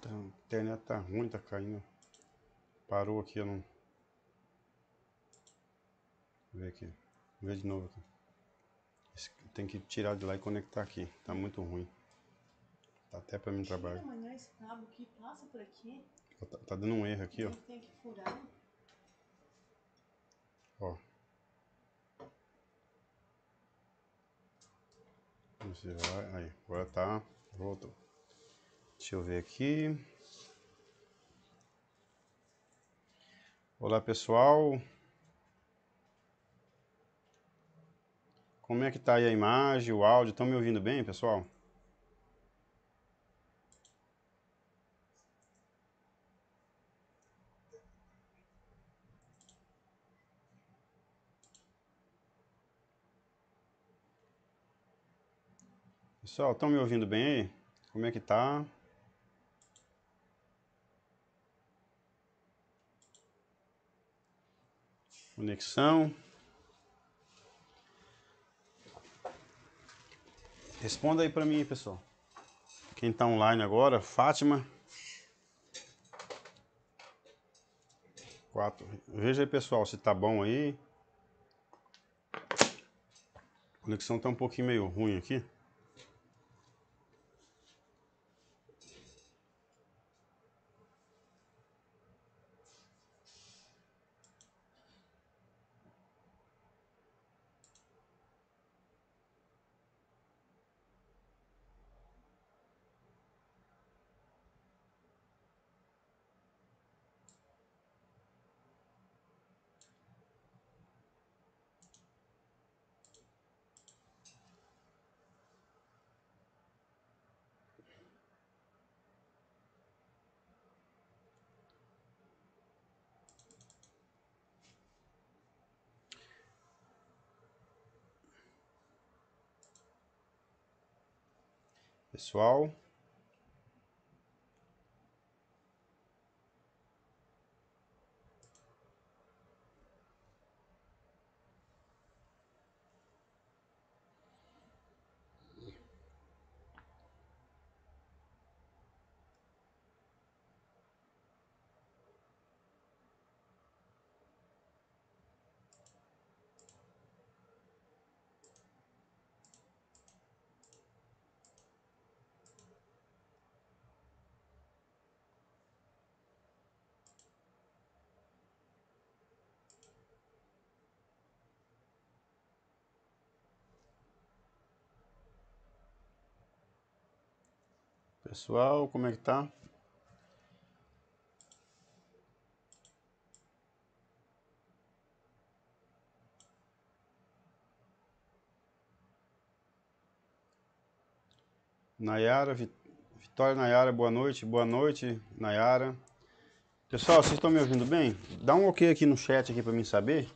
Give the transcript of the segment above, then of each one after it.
Tá, a internet tá ruim, tá caindo. Parou aqui, eu não. Vê aqui. Vê de novo aqui. Esse, tem que tirar de lá e conectar aqui. Tá muito ruim. Tá até pra mim trabalhar. Amanhã esse cabo aqui passa por aqui. Tá, tá dando um erro aqui, tem, ó. Tem que furar. Ó. Vamos ver, aí, agora tá Voltou. Deixa eu ver aqui. Olá, pessoal. Como é que tá aí a imagem, o áudio? Estão me ouvindo bem, pessoal? Pessoal, estão me ouvindo bem aí? Como é que tá? Conexão. Responda aí para mim, pessoal. Quem está online agora, Fátima. Quatro. Veja aí, pessoal, se tá bom aí. A conexão tá um pouquinho meio ruim aqui. pessoal. Pessoal, como é que tá? Nayara, Vitória Nayara, boa noite, boa noite, Nayara. Pessoal, vocês estão me ouvindo bem? Dá um ok aqui no chat aqui para mim saber.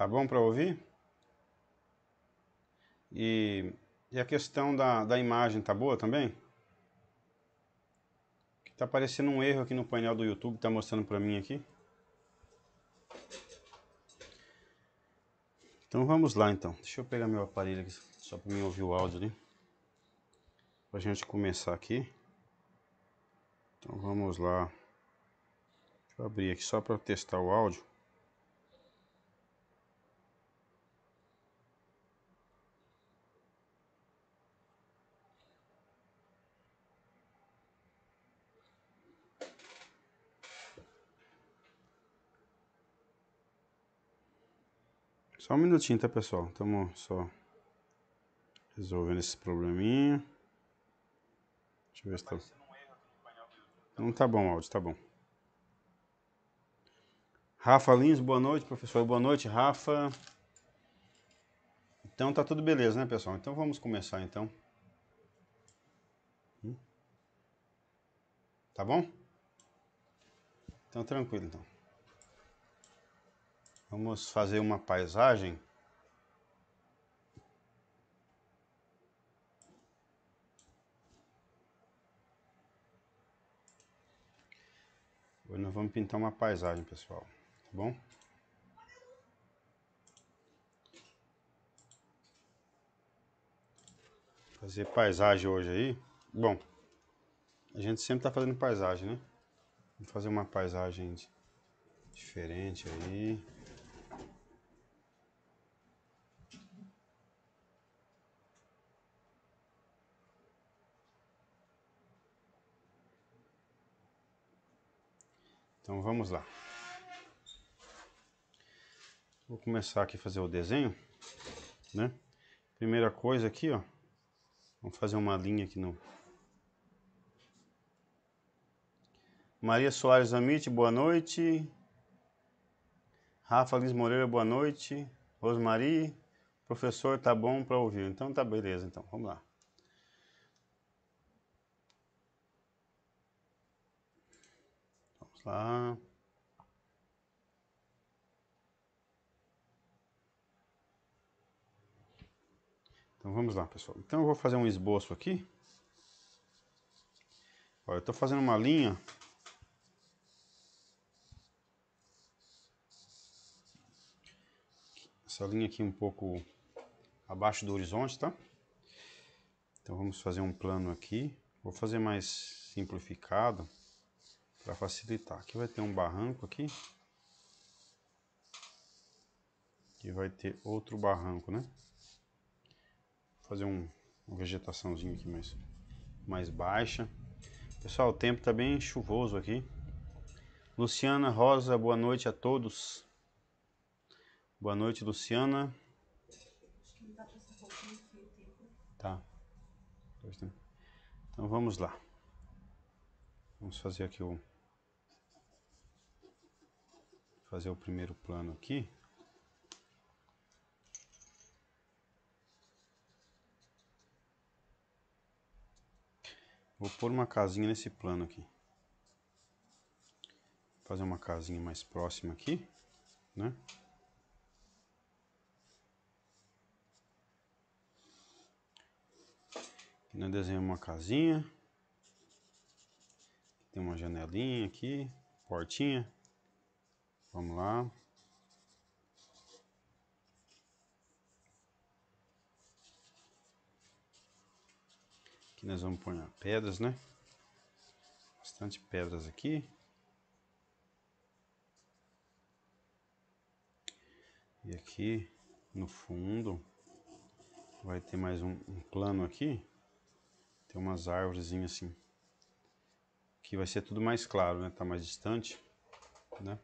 Tá bom para ouvir? E, e a questão da, da imagem tá boa também? tá aparecendo um erro aqui no painel do YouTube, tá mostrando para mim aqui. Então vamos lá então. Deixa eu pegar meu aparelho aqui só para mim ouvir o áudio ali. Pra gente começar aqui. Então vamos lá. Deixa eu abrir aqui só para testar o áudio. Só um minutinho, tá, pessoal? Tamo só resolvendo esse probleminha. Deixa eu ver se tá... Não tá bom o áudio, tá bom. Rafa Lins, boa noite, professor. Boa noite, Rafa. Então tá tudo beleza, né, pessoal? Então vamos começar, então. Hum? Tá bom? Então tranquilo, então. Vamos fazer uma paisagem. Hoje nós vamos pintar uma paisagem, pessoal, tá bom? Fazer paisagem hoje aí. Bom, a gente sempre tá fazendo paisagem, né? Vamos fazer uma paisagem diferente aí. Então vamos lá. Vou começar aqui a fazer o desenho, né? Primeira coisa aqui, ó. Vamos fazer uma linha aqui no... Maria Soares Amit, boa noite. Rafa Liz Moreira, boa noite. Rosmarie, professor, tá bom para ouvir. Então tá beleza, então, vamos lá. lá. Então vamos lá, pessoal. Então eu vou fazer um esboço aqui. Olha, eu estou fazendo uma linha. Essa linha aqui um pouco abaixo do horizonte, tá? Então vamos fazer um plano aqui. Vou fazer mais simplificado para facilitar. Aqui vai ter um barranco aqui. Aqui vai ter outro barranco, né? Vou fazer um, uma vegetaçãozinha aqui mais, mais baixa. Pessoal, o tempo está bem chuvoso aqui. Luciana Rosa, boa noite a todos. Boa noite, Luciana. Tá. Então vamos lá. Vamos fazer aqui o fazer o primeiro plano aqui. Vou pôr uma casinha nesse plano aqui. Fazer uma casinha mais próxima aqui, né? Aqui nós desenhamos uma casinha. Tem uma janelinha aqui, portinha. Vamos lá. Aqui nós vamos pôr pedras, né? Bastante pedras aqui. E aqui no fundo vai ter mais um, um plano aqui. Tem umas árvores assim. Aqui vai ser tudo mais claro, né? Tá mais distante, né?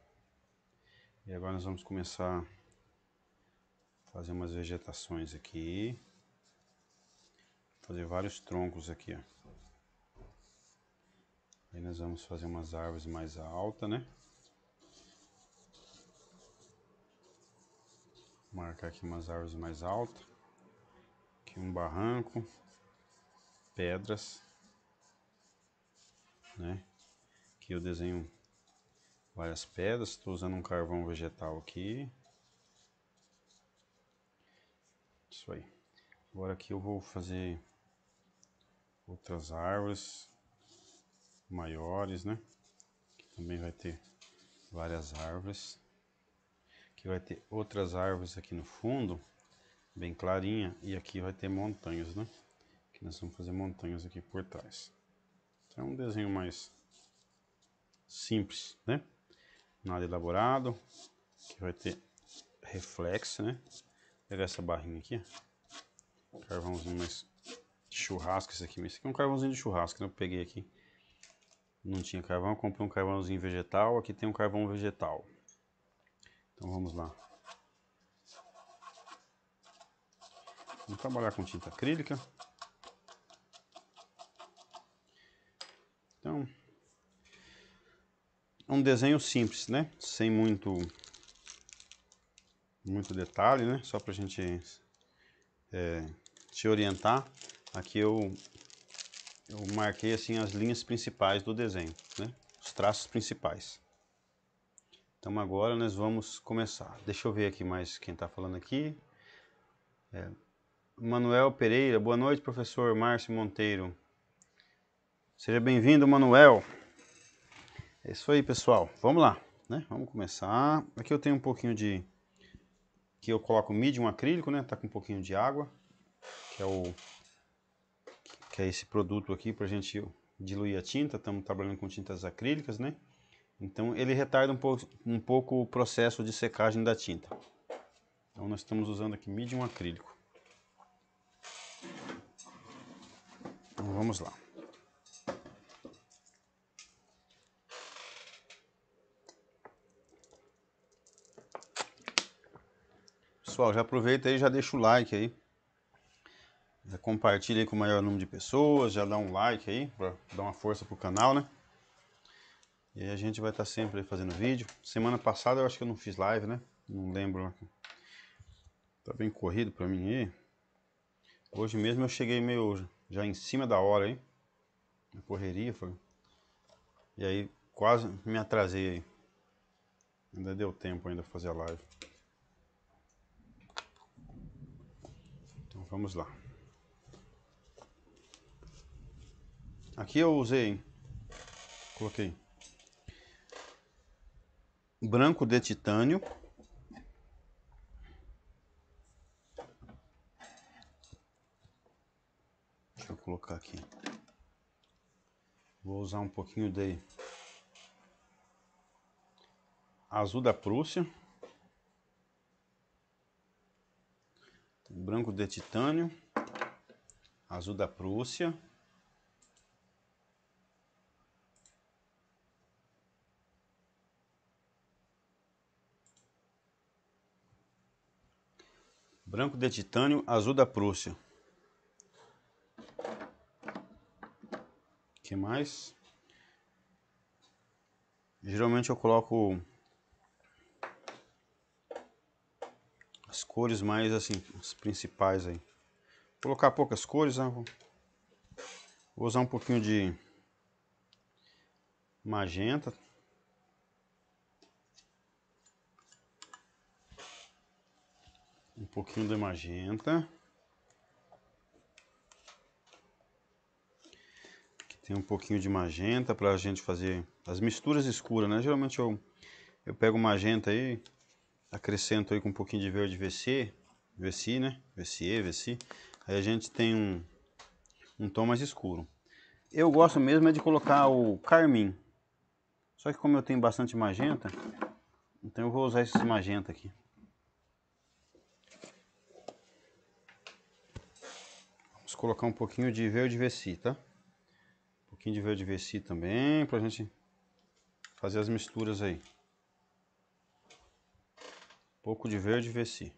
E agora nós vamos começar a fazer umas vegetações aqui. Fazer vários troncos aqui, ó. Aí nós vamos fazer umas árvores mais altas, né? Marcar aqui umas árvores mais altas. Aqui um barranco. Pedras. Né? Aqui eu desenho várias pedras, estou usando um carvão vegetal aqui. Isso aí. Agora aqui eu vou fazer outras árvores maiores, né? Aqui também vai ter várias árvores. Aqui vai ter outras árvores aqui no fundo, bem clarinha, e aqui vai ter montanhas, né? Aqui nós vamos fazer montanhas aqui por trás. Então é um desenho mais simples, né? nada elaborado. que vai ter reflexo, né? Vou pegar essa barrinha aqui, carvãozinho mais churrasco esse aqui. Esse aqui é um carvãozinho de churrasco, né? Eu peguei aqui. Não tinha carvão, comprei um carvãozinho vegetal. Aqui tem um carvão vegetal. Então vamos lá. Vamos trabalhar com tinta acrílica. Então, é um desenho simples, né? Sem muito, muito detalhe, né? Só para a gente é, orientar. Aqui eu, eu marquei assim as linhas principais do desenho, né? Os traços principais. Então agora nós vamos começar. Deixa eu ver aqui mais quem está falando aqui. É, Manuel Pereira, boa noite professor Márcio Monteiro. Seja bem-vindo, Manuel. É isso aí, pessoal. Vamos lá, né? Vamos começar. Aqui eu tenho um pouquinho de... Aqui eu coloco medium acrílico, né? Tá com um pouquinho de água, que é o... Que é esse produto aqui pra gente diluir a tinta. Estamos trabalhando com tintas acrílicas, né? Então ele retarda um pouco, um pouco o processo de secagem da tinta. Então nós estamos usando aqui medium acrílico. Então vamos lá. pessoal, já aproveita aí, já deixa o like aí. Já compartilha aí com o maior número de pessoas, já dá um like aí, para dar uma força pro canal, né? E aí a gente vai estar tá sempre fazendo vídeo. Semana passada eu acho que eu não fiz live, né? Não lembro. Tá bem corrido para mim aí. Hoje mesmo eu cheguei meio já em cima da hora aí. Na correria, foi. E aí quase me atrasei aí. Ainda deu tempo ainda fazer a live. vamos lá. Aqui eu usei, coloquei branco de titânio. Deixa eu colocar aqui. Vou usar um pouquinho de azul da Prússia. branco de titânio, azul da Prússia. Branco de titânio, azul da Prússia. que mais? Geralmente eu coloco as cores mais assim, as principais aí. Vou colocar poucas cores, né? Vou usar um pouquinho de magenta. Um pouquinho de magenta. Aqui tem um pouquinho de magenta para a gente fazer as misturas escuras, né? Geralmente eu, eu pego magenta aí, acrescento aí com um pouquinho de verde VC, VC, né? VCE, VC. Aí a gente tem um, um tom mais escuro. Eu gosto mesmo é de colocar o carmim. Só que como eu tenho bastante magenta, então eu vou usar esse magenta aqui. Vamos colocar um pouquinho de verde VC, tá? Um pouquinho de verde VC também, pra gente fazer as misturas aí pouco de verde veci.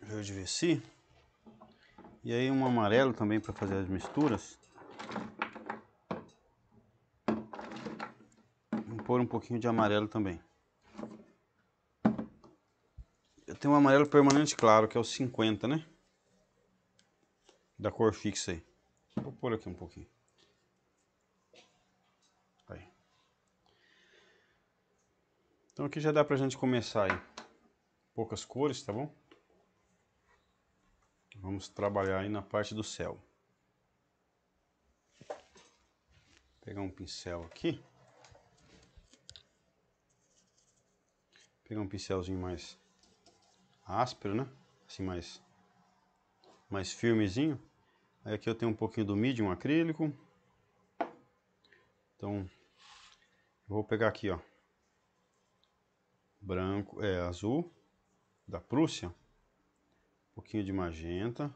Verde veci. E aí um amarelo também para fazer as misturas. Vou pôr um pouquinho de amarelo também. Eu tenho um amarelo permanente claro, que é o 50, né? Da cor fixa aí. Vou pôr aqui um pouquinho. Aí. Então aqui já dá pra gente começar aí. Poucas cores, tá bom? Vamos trabalhar aí na parte do céu. Vou pegar um pincel aqui. Vou pegar um pincelzinho mais áspero, né? Assim mais mais firmezinho. Aí aqui eu tenho um pouquinho do medium acrílico. Então, vou pegar aqui, ó. Branco, é, azul, da Prússia. Um pouquinho de magenta.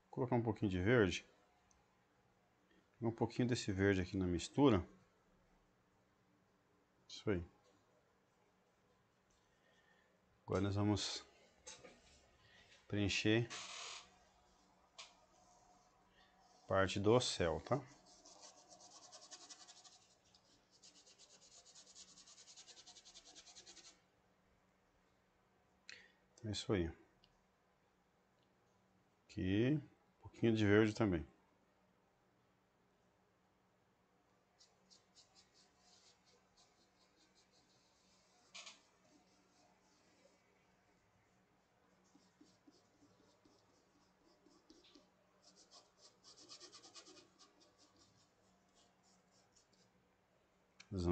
Vou colocar um pouquinho de verde. Um pouquinho desse verde aqui na mistura. Isso aí. Agora nós vamos preencher parte do céu, tá? Então é isso aí. Aqui, um pouquinho de verde também.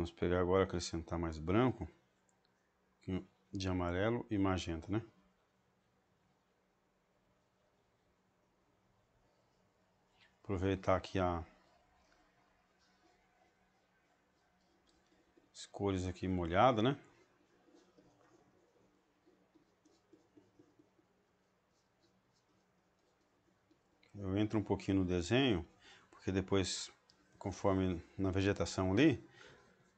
Vamos pegar agora, acrescentar mais branco, de amarelo e magenta, né? Aproveitar aqui a... as cores aqui molhada, né? Eu entro um pouquinho no desenho, porque depois, conforme na vegetação ali,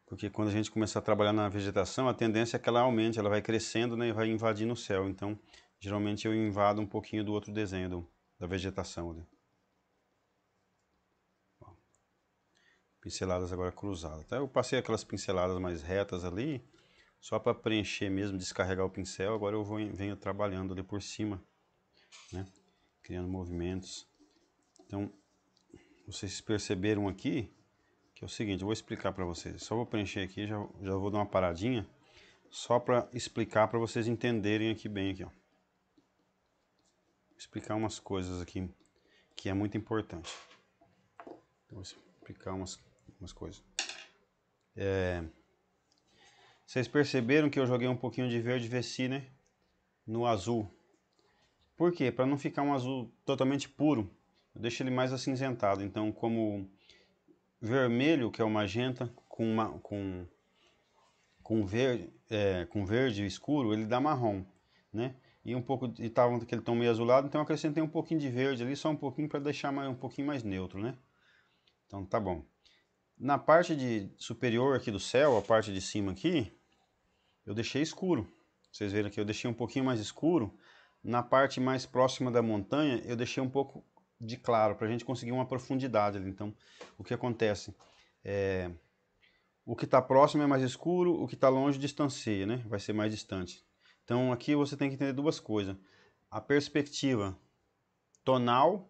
porque quando a gente começar a trabalhar na vegetação, a tendência é que ela aumente, ela vai crescendo né, e vai invadindo o céu. Então, geralmente eu invado um pouquinho do outro desenho do, da vegetação. Né? Pinceladas agora cruzadas. Tá? Eu passei aquelas pinceladas mais retas ali, só para preencher mesmo, descarregar o pincel. Agora eu vou, venho trabalhando ali por cima, né? criando movimentos. Então, vocês perceberam aqui que é o seguinte, eu vou explicar para vocês. Só vou preencher aqui, já, já vou dar uma paradinha. Só para explicar para vocês entenderem aqui bem aqui, ó. Explicar umas coisas aqui que é muito importante. Então, vou explicar umas, umas coisas. É... Vocês perceberam que eu joguei um pouquinho de verde VC, né? No azul. Por quê? Para não ficar um azul totalmente puro. Eu deixo ele mais acinzentado. Então, como vermelho, que é o magenta, com, uma, com, com, verde, é, com verde escuro, ele dá marrom, né? E um pouco, e tava aquele tom meio azulado, então eu acrescentei um pouquinho de verde ali, só um pouquinho para deixar mais, um pouquinho mais neutro, né? Então tá bom. Na parte de superior aqui do céu, a parte de cima aqui, eu deixei escuro. Vocês viram aqui, eu deixei um pouquinho mais escuro. Na parte mais próxima da montanha, eu deixei um pouco de claro, para a gente conseguir uma profundidade ali. Então, o que acontece? É, o que está próximo é mais escuro, o que está longe distancia, né? vai ser mais distante. Então, aqui você tem que entender duas coisas. A perspectiva tonal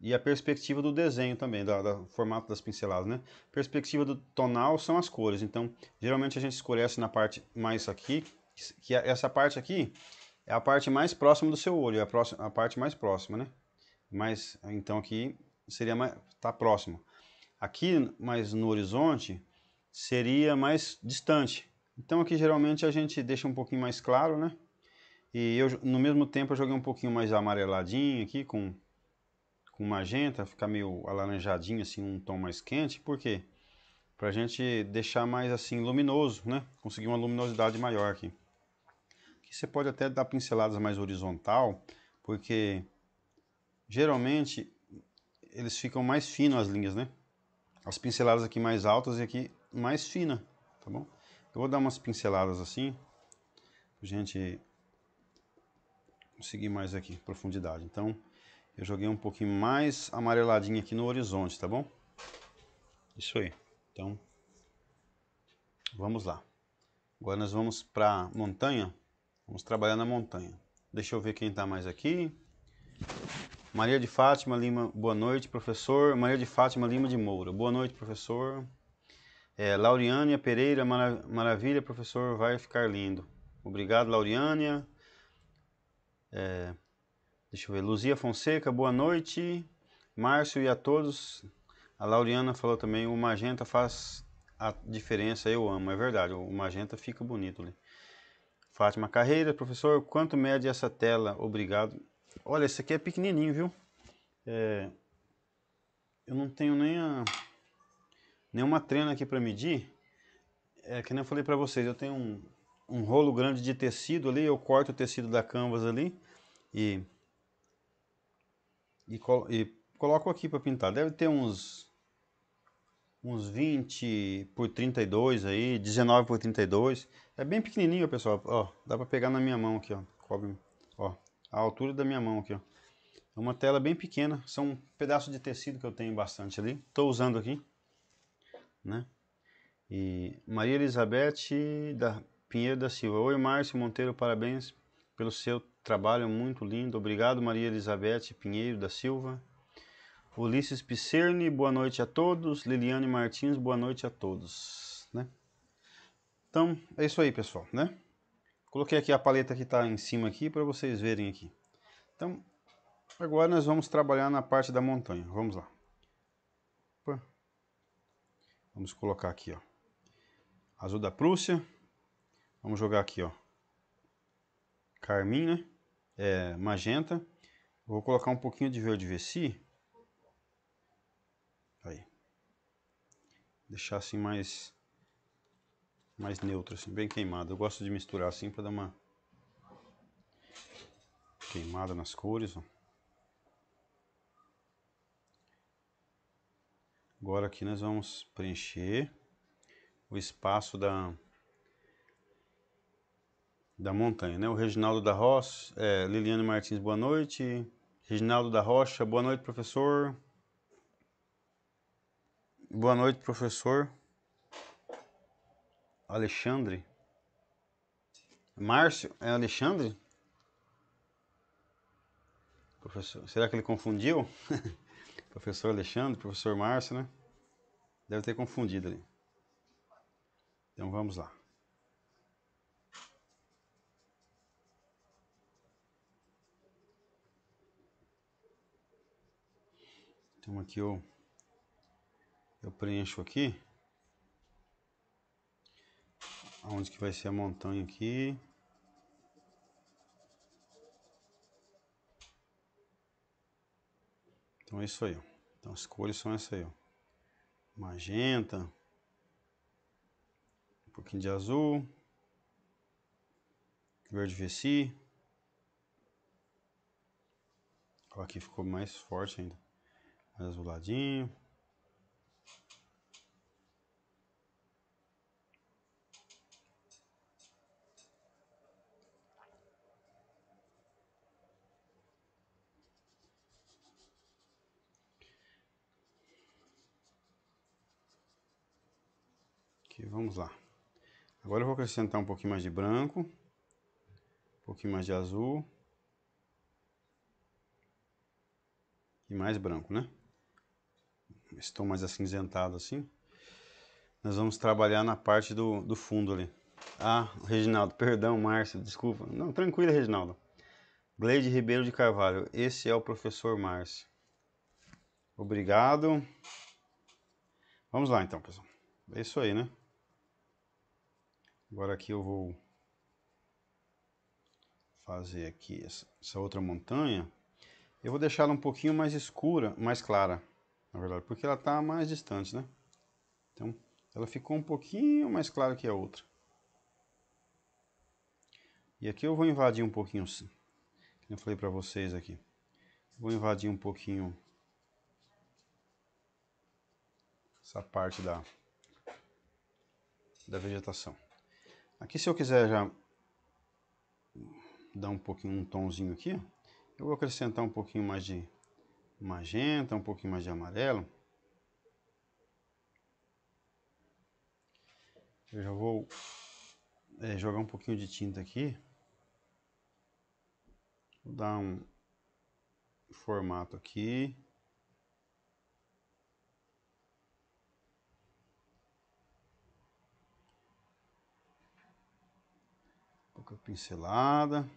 e a perspectiva do desenho também, da, formato das pinceladas, né? Perspectiva do tonal são as cores. Então, geralmente a gente escurece na parte mais aqui, que é essa parte aqui é a parte mais próxima do seu olho, é a, próxima, a parte mais próxima, né? mas então aqui seria mais, tá próximo. Aqui, mas no horizonte, seria mais distante. Então aqui geralmente a gente deixa um pouquinho mais claro, né? E eu, no mesmo tempo, eu joguei um pouquinho mais amareladinho aqui, com, com magenta, ficar meio alaranjadinho, assim, um tom mais quente. Por quê? para a gente deixar mais, assim, luminoso, né? Conseguir uma luminosidade maior aqui. Aqui você pode até dar pinceladas mais horizontal, porque geralmente eles ficam mais finos as linhas, né? As pinceladas aqui mais altas e aqui mais fina, tá bom? Eu vou dar umas pinceladas assim, pra gente conseguir mais aqui, profundidade. Então, eu joguei um pouquinho mais amareladinho aqui no horizonte, tá bom? Isso aí. Então, vamos lá. Agora nós vamos pra montanha, vamos trabalhar na montanha. Deixa eu ver quem tá mais aqui. Maria de Fátima Lima, boa noite, professor. Maria de Fátima Lima de Moura, boa noite, professor. É, Lauriânia Pereira, maravilha, professor, vai ficar lindo. Obrigado, Lauriânia. É, deixa eu ver. Luzia Fonseca, boa noite. Márcio e a todos. A Lauriana falou também, o magenta faz a diferença, eu amo. É verdade, o magenta fica bonito ali. Fátima Carreira, professor, quanto mede essa tela? Obrigado. Olha, esse aqui é pequenininho, viu? É... Eu não tenho nem a... nenhuma trena aqui para medir. É que nem eu falei para vocês, eu tenho um, um rolo grande de tecido ali, eu corto o tecido da canvas ali e, e, col e coloco aqui para pintar. Deve ter uns, uns 20 por 32 aí, 19 por 32. É bem pequenininho, pessoal. Ó, dá para pegar na minha mão aqui, ó. Cobre a altura da minha mão aqui, ó. É uma tela bem pequena, são um pedaço de tecido que eu tenho bastante ali. Estou usando aqui, né? E Maria Elizabeth da Pinheiro da Silva. Oi, Márcio Monteiro, parabéns pelo seu trabalho muito lindo. Obrigado, Maria Elizabeth Pinheiro da Silva. Ulisses Picerni, boa noite a todos. Liliane Martins, boa noite a todos, né? Então, é isso aí, pessoal, né? Coloquei aqui a paleta que está em cima aqui para vocês verem aqui. Então, agora nós vamos trabalhar na parte da montanha. Vamos lá. Opa. Vamos colocar aqui, ó. Azul da Prússia. Vamos jogar aqui, ó. Carmina. É, magenta. Vou colocar um pouquinho de verde veci. Aí. Deixar assim mais mais neutro, assim, bem queimado. Eu gosto de misturar assim para dar uma queimada nas cores. Ó. Agora aqui nós vamos preencher o espaço da, da montanha, né? O Reginaldo da Rocha, é, Liliane Martins, boa noite. Reginaldo da Rocha, boa noite, professor. Boa noite, professor. Alexandre? Márcio? É Alexandre? Professor, será que ele confundiu? professor Alexandre, professor Márcio, né? Deve ter confundido ali. Então vamos lá. Então aqui eu, eu preencho aqui. Onde que vai ser a montanha aqui. Então é isso aí. Então as cores são essa aí. Ó. Magenta. Um pouquinho de azul. Verde VC. Aqui ficou mais forte ainda. Mais azuladinho. Vamos lá. Agora eu vou acrescentar um pouquinho mais de branco, um pouquinho mais de azul e mais branco, né? Estou mais acinzentado assim. Nós vamos trabalhar na parte do, do fundo ali. Ah, Reginaldo, perdão, Márcio, desculpa. Não, tranquilo, Reginaldo. Gleide Ribeiro de Carvalho, esse é o professor Márcio. Obrigado. Vamos lá então, pessoal. É isso aí, né? Agora aqui eu vou fazer aqui essa, essa outra montanha. Eu vou deixá-la um pouquinho mais escura, mais clara, na verdade, porque ela está mais distante, né? Então, ela ficou um pouquinho mais clara que a outra. E aqui eu vou invadir um pouquinho, como eu falei para vocês aqui. Vou invadir um pouquinho essa parte da, da vegetação. Aqui se eu quiser já dar um pouquinho, um tonzinho aqui, eu vou acrescentar um pouquinho mais de magenta, um pouquinho mais de amarelo. Eu já vou é, jogar um pouquinho de tinta aqui. Vou dar um formato aqui. com a pincelada.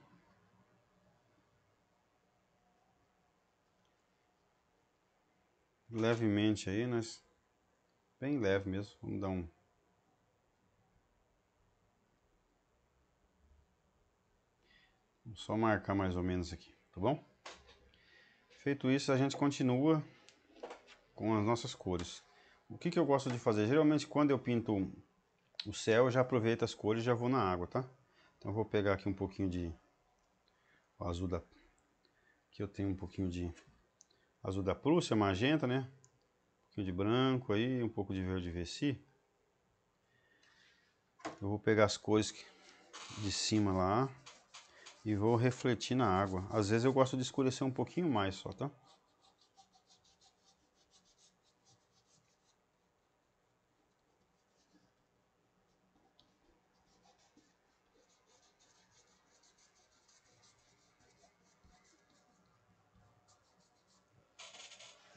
Levemente aí, nós bem leve mesmo, vamos dar um Vamos só marcar mais ou menos aqui, tá bom? Feito isso, a gente continua com as nossas cores. O que, que eu gosto de fazer? Geralmente quando eu pinto o céu, eu já aproveito as cores e já vou na água, tá? Então vou pegar aqui um pouquinho de azul da... que eu tenho um pouquinho de azul da Prússia, magenta, né? Um pouquinho de branco aí, um pouco de verde veci. Eu vou pegar as cores de cima lá e vou refletir na água. Às vezes eu gosto de escurecer um pouquinho mais só, tá?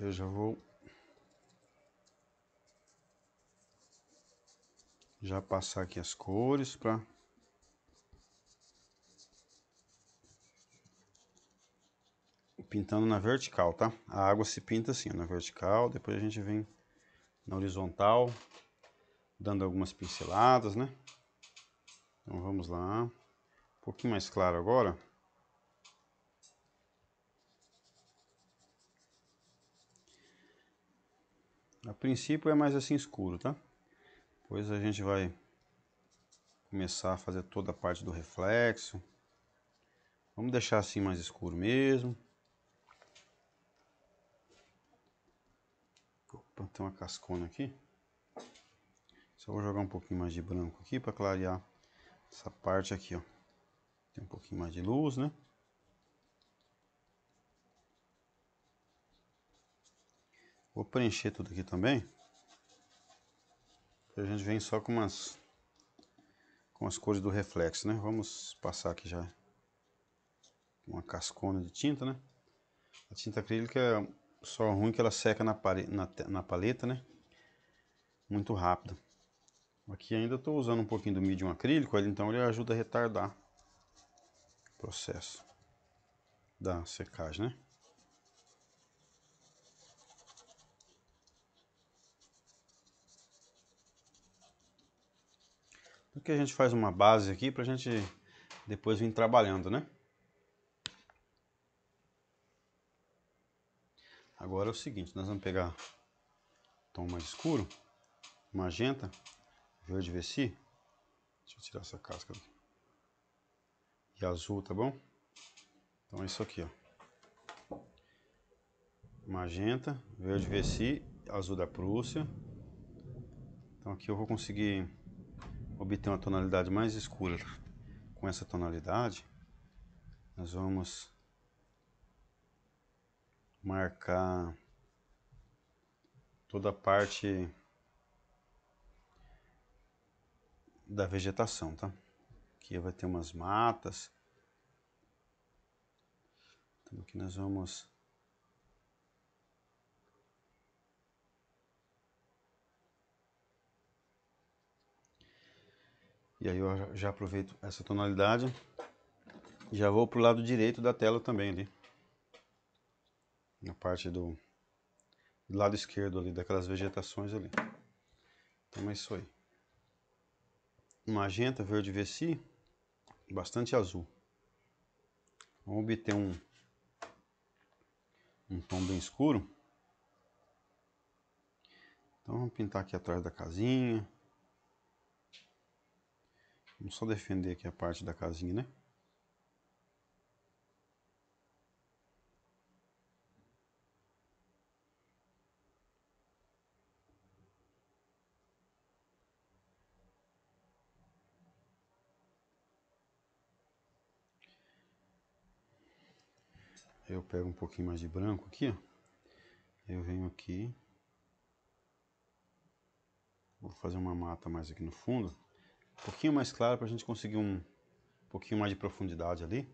Eu já vou já passar aqui as cores para pintando na vertical, tá? A água se pinta assim, na vertical, depois a gente vem na horizontal, dando algumas pinceladas, né? Então vamos lá. Um pouquinho mais claro agora. A princípio é mais assim escuro, tá? Pois a gente vai começar a fazer toda a parte do reflexo. Vamos deixar assim mais escuro mesmo. Opa, tem uma cascona aqui. Só vou jogar um pouquinho mais de branco aqui para clarear essa parte aqui, ó. Tem um pouquinho mais de luz, né? Vou preencher tudo aqui também. A gente vem só com umas com as cores do reflexo, né? Vamos passar aqui já uma cascona de tinta, né? A tinta acrílica é só ruim que ela seca na, pare, na, na paleta, né? Muito rápido. Aqui ainda estou usando um pouquinho do medium acrílico, então ele ajuda a retardar o processo da secagem, né? Porque a gente faz uma base aqui para a gente depois vir trabalhando, né? Agora é o seguinte, nós vamos pegar tom mais escuro, magenta, verde vessi. Deixa eu tirar essa casca aqui. E azul, tá bom? Então é isso aqui, ó. Magenta, verde vessi, azul da Prússia. Então aqui eu vou conseguir obter uma tonalidade mais escura com essa tonalidade, nós vamos marcar toda a parte da vegetação, tá? Aqui vai ter umas matas. Então aqui nós vamos E aí eu já aproveito essa tonalidade já vou para o lado direito da tela também ali. Na parte do, do lado esquerdo ali, daquelas vegetações ali. Então é isso aí. Magenta, verde veci, bastante azul. Vamos obter um, um tom bem escuro. Então vamos pintar aqui atrás da casinha. Vamos só defender aqui a parte da casinha, né? Eu pego um pouquinho mais de branco aqui, ó. Eu venho aqui. Vou fazer uma mata mais aqui no fundo um pouquinho mais claro para a gente conseguir um pouquinho mais de profundidade ali.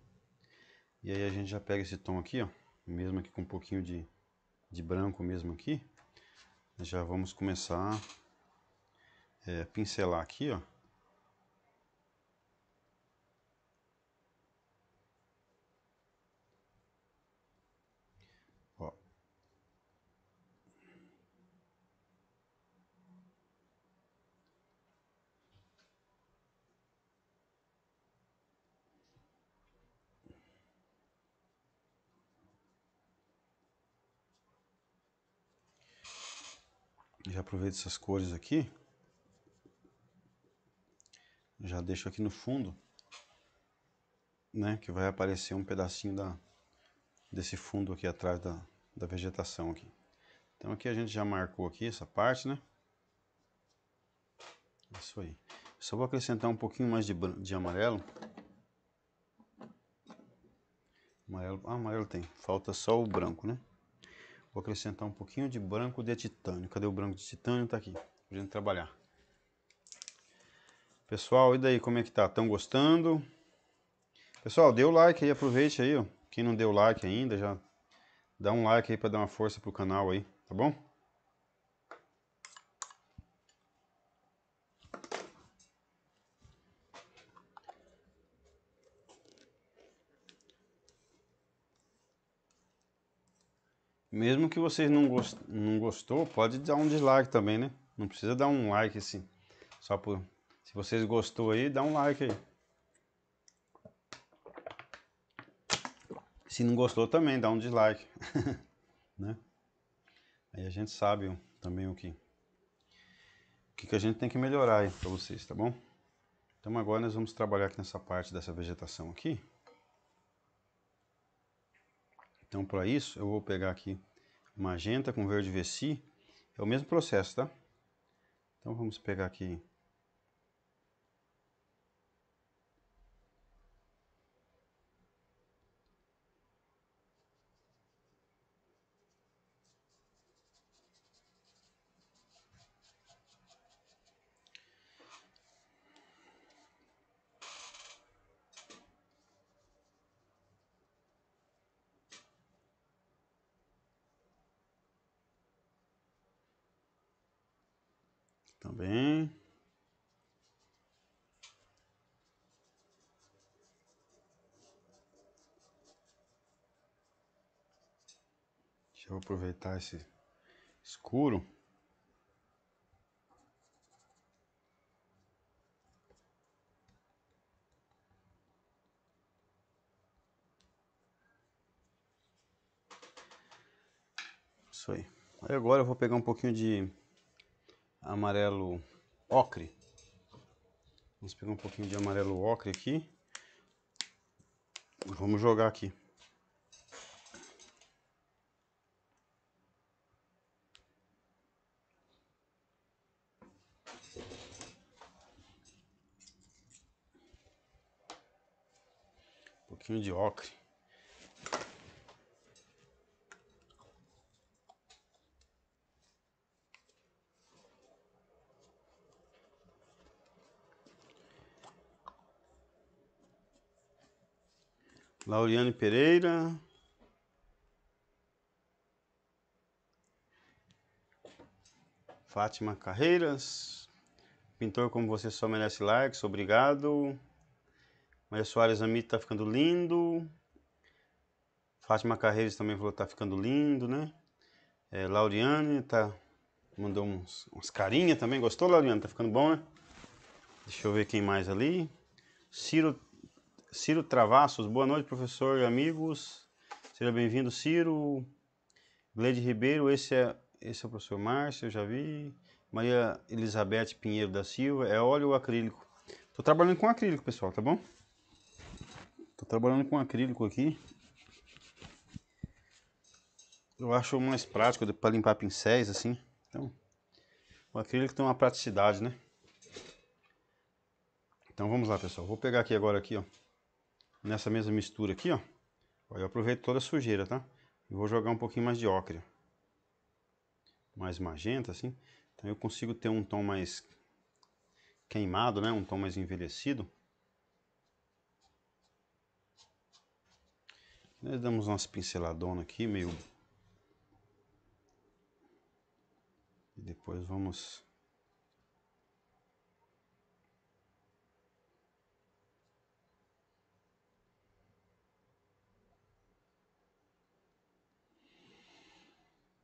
E aí a gente já pega esse tom aqui, ó, mesmo aqui com um pouquinho de, de branco mesmo aqui. Já vamos começar a é, pincelar aqui, ó. aproveito essas cores aqui. Já deixo aqui no fundo, né? Que vai aparecer um pedacinho da, desse fundo aqui atrás da, da vegetação aqui. Então aqui a gente já marcou aqui essa parte, né? Isso aí. Só vou acrescentar um pouquinho mais de, de amarelo. Amarelo, ah, amarelo tem. Falta só o branco, né? Vou acrescentar um pouquinho de branco de titânio. Cadê o branco de titânio? Tá aqui, pra gente trabalhar. Pessoal, e daí, como é que tá? Estão gostando? Pessoal, dê o like aí, aproveite aí, ó. Quem não deu like ainda, já dá um like aí para dar uma força pro canal aí, tá bom? Mesmo que vocês não, gost... não gostou, pode dar um dislike também, né? Não precisa dar um like assim. Só por... Se vocês gostou aí, dá um like aí. Se não gostou também, dá um dislike. né? Aí a gente sabe também o que, o que, que a gente tem que melhorar aí para vocês, tá bom? Então agora nós vamos trabalhar aqui nessa parte dessa vegetação aqui. Então para isso eu vou pegar aqui magenta com verde veci, é o mesmo processo, tá? Então vamos pegar aqui aproveitar esse escuro. Isso aí. aí agora eu vou pegar um pouquinho de amarelo ocre. Vamos pegar um pouquinho de amarelo ocre aqui. Vamos jogar aqui. pouquinho de ocre. Lauriane Pereira. Fátima Carreiras. Pintor como você só merece likes, obrigado. Maria Soares Amit tá ficando lindo. Fátima Carreiros também falou que tá ficando lindo, né? É, Lauriane tá, mandou uns, uns carinha também. Gostou, Lauriane? Tá ficando bom, né? Deixa eu ver quem mais ali. Ciro, Ciro Travassos. Boa noite, professor e amigos. Seja bem-vindo, Ciro. Gleide Ribeiro, esse é, esse é o professor Márcio, eu já vi. Maria Elizabeth Pinheiro da Silva, é óleo acrílico. Estou trabalhando com acrílico, pessoal, tá bom? Tô trabalhando com acrílico aqui. Eu acho mais prático para limpar pincéis assim. Então, o acrílico tem uma praticidade, né? Então vamos lá, pessoal. Vou pegar aqui agora aqui, ó. Nessa mesma mistura aqui, ó. Eu aproveito toda a sujeira, tá? E vou jogar um pouquinho mais de ocre. Mais magenta, assim. Então eu consigo ter um tom mais queimado, né? Um tom mais envelhecido. Nós damos umas pinceladonas aqui, meio... E depois vamos...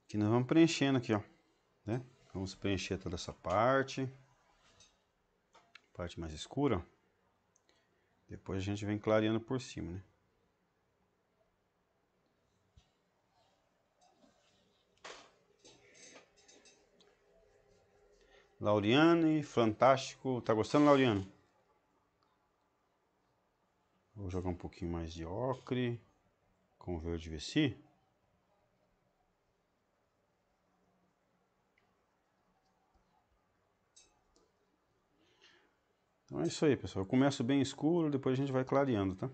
Aqui nós vamos preenchendo aqui, ó. Né? Vamos preencher toda essa parte. Parte mais escura, Depois a gente vem clareando por cima, né? Lauriane, fantástico. Tá gostando, Lauriane? Vou jogar um pouquinho mais de ocre com verde veci. Então é isso aí, pessoal. Eu começo bem escuro, depois a gente vai clareando, tá?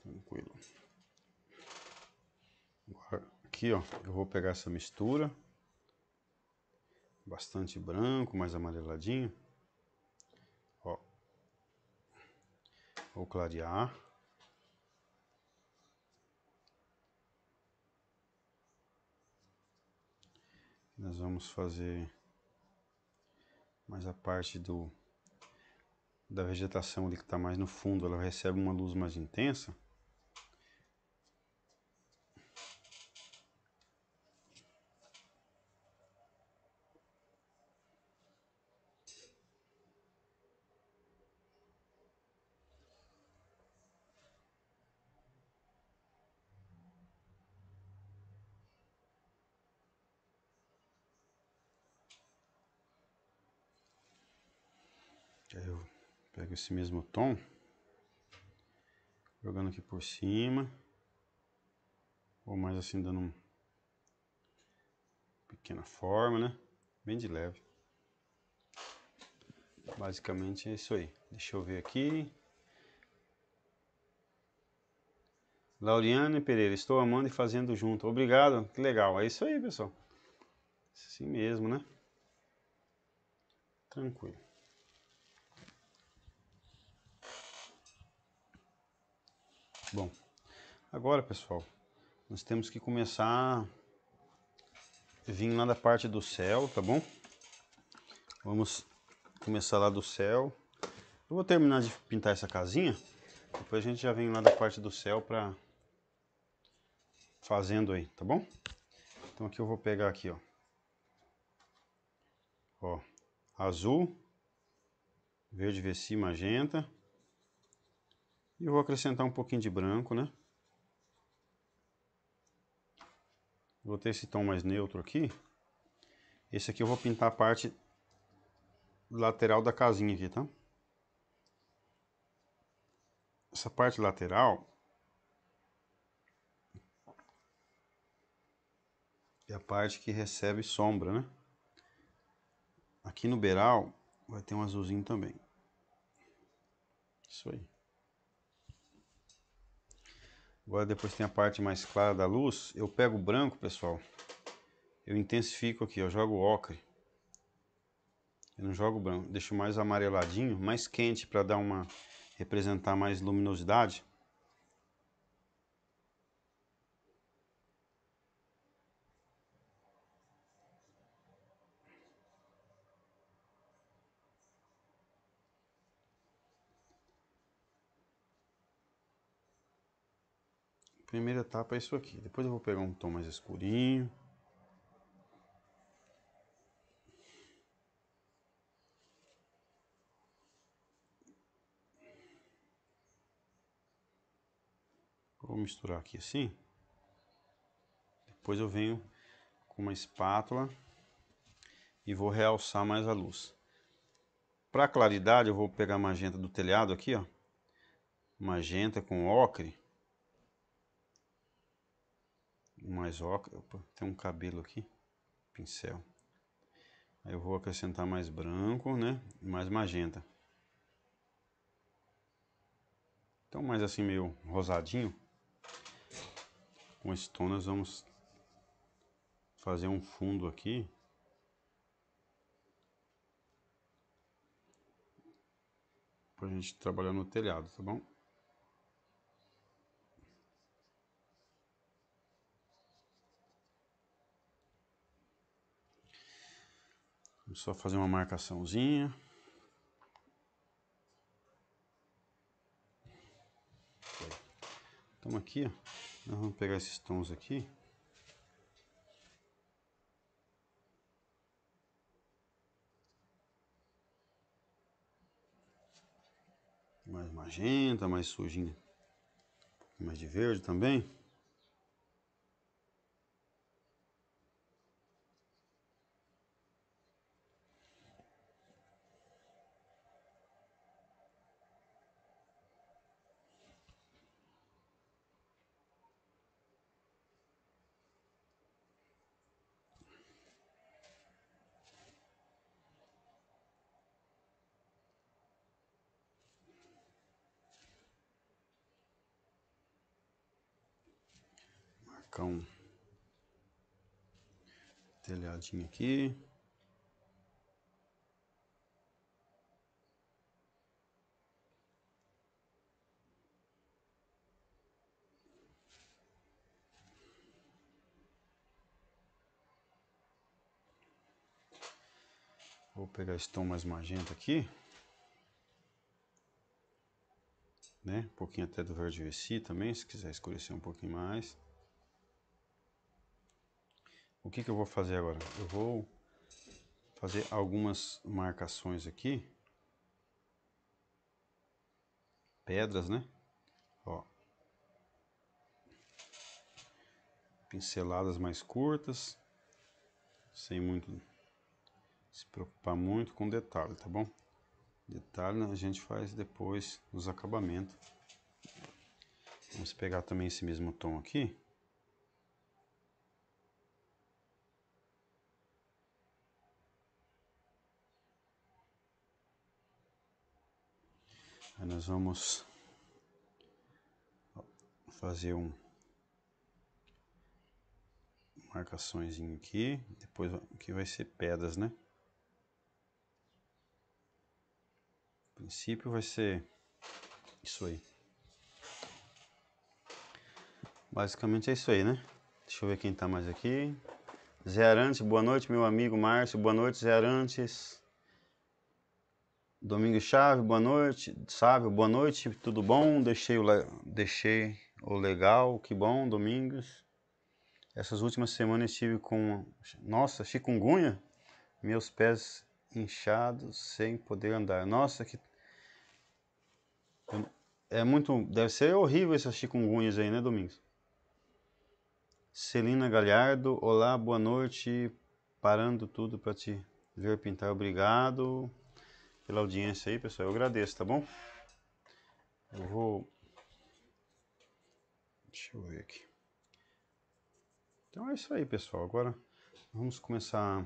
Tranquilo aqui, ó, eu vou pegar essa mistura. Bastante branco, mais amareladinho. Ó. Vou clarear. Nós vamos fazer mais a parte do da vegetação ali que está mais no fundo, ela recebe uma luz mais intensa. esse mesmo tom, jogando aqui por cima, ou mais assim dando uma pequena forma, né? Bem de leve. Basicamente é isso aí. Deixa eu ver aqui. Lauriane Pereira, estou amando e fazendo junto. Obrigado, que legal. É isso aí, pessoal. É assim mesmo, né? Tranquilo. Bom, agora pessoal, nós temos que começar vindo lá da parte do céu, tá bom? Vamos começar lá do céu. Eu vou terminar de pintar essa casinha, depois a gente já vem lá da parte do céu pra fazendo aí, tá bom? Então aqui eu vou pegar aqui, ó. Ó, azul, verde, veci, magenta. E eu vou acrescentar um pouquinho de branco, né? Vou ter esse tom mais neutro aqui. Esse aqui eu vou pintar a parte lateral da casinha aqui, tá? Essa parte lateral é a parte que recebe sombra, né? Aqui no beiral vai ter um azulzinho também. Isso aí. Agora depois tem a parte mais clara da luz. Eu pego o branco, pessoal. Eu intensifico aqui, eu jogo ocre. Eu não jogo branco, deixo mais amareladinho, mais quente para dar uma representar mais luminosidade. primeira etapa é isso aqui. Depois eu vou pegar um tom mais escurinho. Vou misturar aqui assim. Depois eu venho com uma espátula e vou realçar mais a luz. Para claridade, eu vou pegar a magenta do telhado aqui, ó. Magenta com ocre mais ocre. Opa, tem um cabelo aqui. Pincel. Aí eu vou acrescentar mais branco, né? E mais magenta. Então, mais assim, meio rosadinho. Com esse tom, nós vamos fazer um fundo aqui. Pra gente trabalhar no telhado, tá bom? só fazer uma marcaçãozinha. Estamos aqui, ó. Nós vamos pegar esses tons aqui. Mais magenta, mais sujinha. Mais de verde também. fechadinho aqui. Vou pegar esse tom mais magenta aqui. Né? Um pouquinho até do verde VC também, se quiser escurecer um pouquinho mais. O que, que eu vou fazer agora? Eu vou fazer algumas marcações aqui. Pedras, né? Ó. Pinceladas mais curtas. Sem muito se preocupar muito com detalhe, tá bom? Detalhe né, a gente faz depois nos acabamentos. Vamos pegar também esse mesmo tom aqui. nós vamos fazer um marcaçõezinho aqui, depois que vai ser pedras, né? A princípio vai ser isso aí. Basicamente é isso aí, né? Deixa eu ver quem tá mais aqui. Zé Arantes, boa noite, meu amigo Márcio. Boa noite, Zé Arantes. Domingo Chave, boa noite. Sávio, boa noite, tudo bom? Deixei o, le... Deixei o legal, que bom, Domingos. Essas últimas semanas estive com, nossa, chikungunya, meus pés inchados, sem poder andar. Nossa, que... É muito, deve ser horrível essas chikungunhas aí, né, Domingos? Celina Galhardo, olá, boa noite. Parando tudo para te ver pintar, obrigado pela audiência aí, pessoal. Eu agradeço, tá bom? Eu vou. Deixa eu ver aqui. Então é isso aí, pessoal. Agora vamos começar a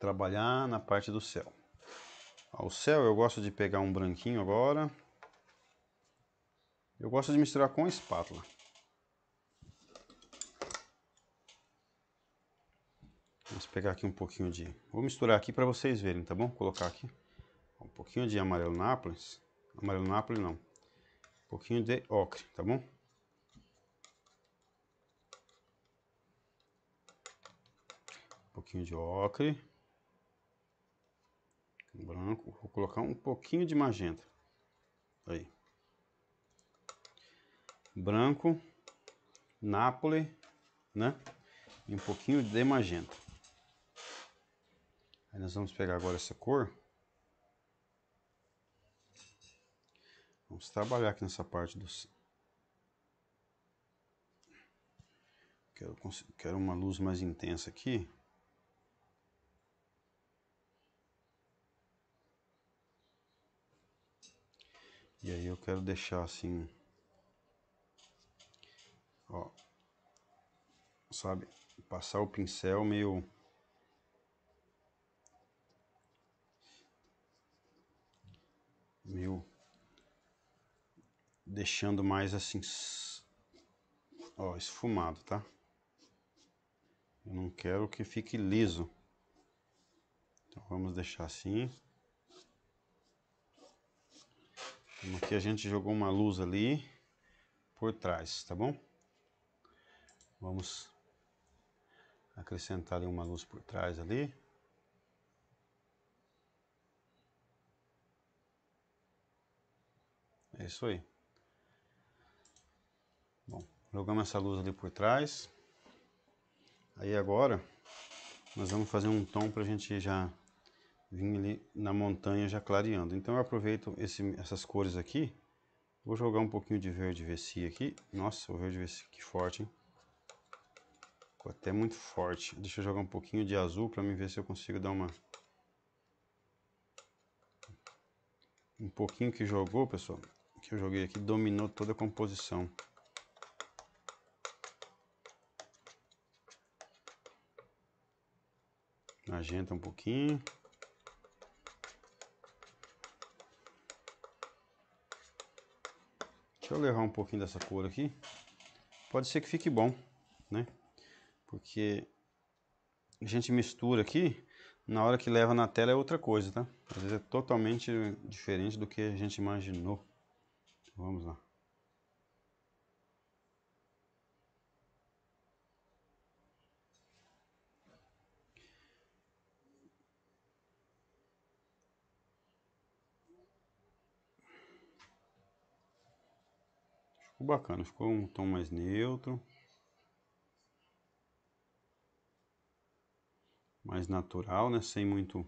trabalhar na parte do céu. Ao céu eu gosto de pegar um branquinho agora. Eu gosto de misturar com espátula. Vamos pegar aqui um pouquinho de... Vou misturar aqui para vocês verem, tá bom? Vou colocar aqui um pouquinho de amarelo nápoles, amarelo nápoles não, um pouquinho de ocre, tá bom? Um pouquinho de ocre, branco, vou colocar um pouquinho de magenta, aí, branco, nápoles, né, e um pouquinho de magenta. Aí nós vamos pegar agora essa cor, Vamos trabalhar aqui nessa parte dos... Quero, quero uma luz mais intensa aqui. E aí eu quero deixar assim... Ó... Sabe? Passar o pincel meio... meio deixando mais assim, ó, esfumado, tá? Eu não quero que fique liso. Então vamos deixar assim. aqui a gente jogou uma luz ali por trás, tá bom? Vamos acrescentar uma luz por trás ali. É isso aí. Jogamos essa luz ali por trás. Aí agora, nós vamos fazer um tom para a gente já vir ali na montanha já clareando. Então eu aproveito esse, essas cores aqui, vou jogar um pouquinho de verde vessi aqui. Nossa, o verde vessi que forte, hein? Ficou até muito forte. Deixa eu jogar um pouquinho de azul para me ver se eu consigo dar uma... Um pouquinho que jogou, pessoal, que eu joguei aqui, dominou toda a composição. Agenta um pouquinho. Deixa eu levar um pouquinho dessa cor aqui. Pode ser que fique bom, né? Porque a gente mistura aqui, na hora que leva na tela é outra coisa, tá? Às vezes é totalmente diferente do que a gente imaginou. Vamos lá. bacana, ficou um tom mais neutro. Mais natural, né? Sem muito...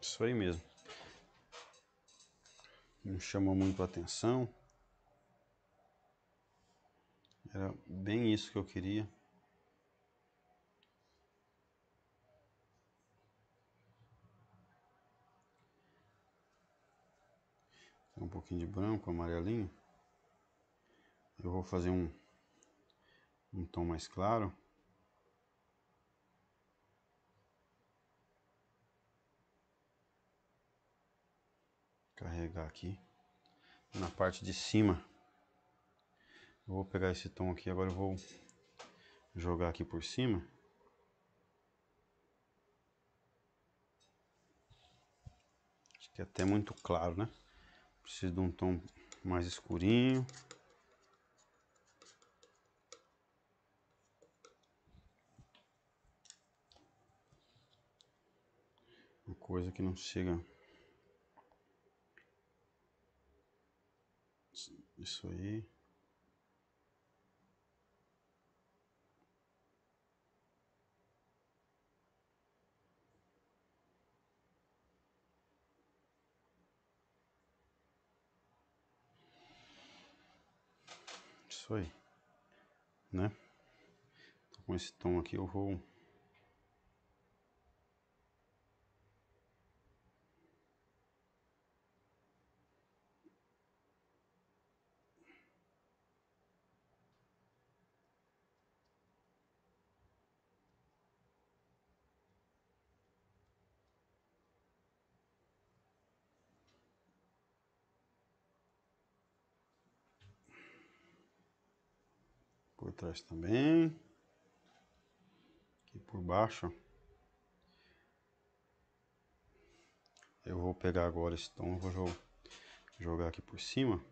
Isso aí mesmo. Não chamou muito atenção. Era bem isso que eu queria. um pouquinho de branco, amarelinho. Eu vou fazer um, um tom mais claro. Carregar aqui na parte de cima. Eu vou pegar esse tom aqui, agora eu vou jogar aqui por cima. Acho que é até muito claro, né? Preciso de um tom mais escurinho. coisa que não chega. Isso aí. Isso aí, né? Então, com esse tom aqui eu vou por trás também. Aqui por baixo. Eu vou pegar agora esse tom, vou jogar aqui por cima.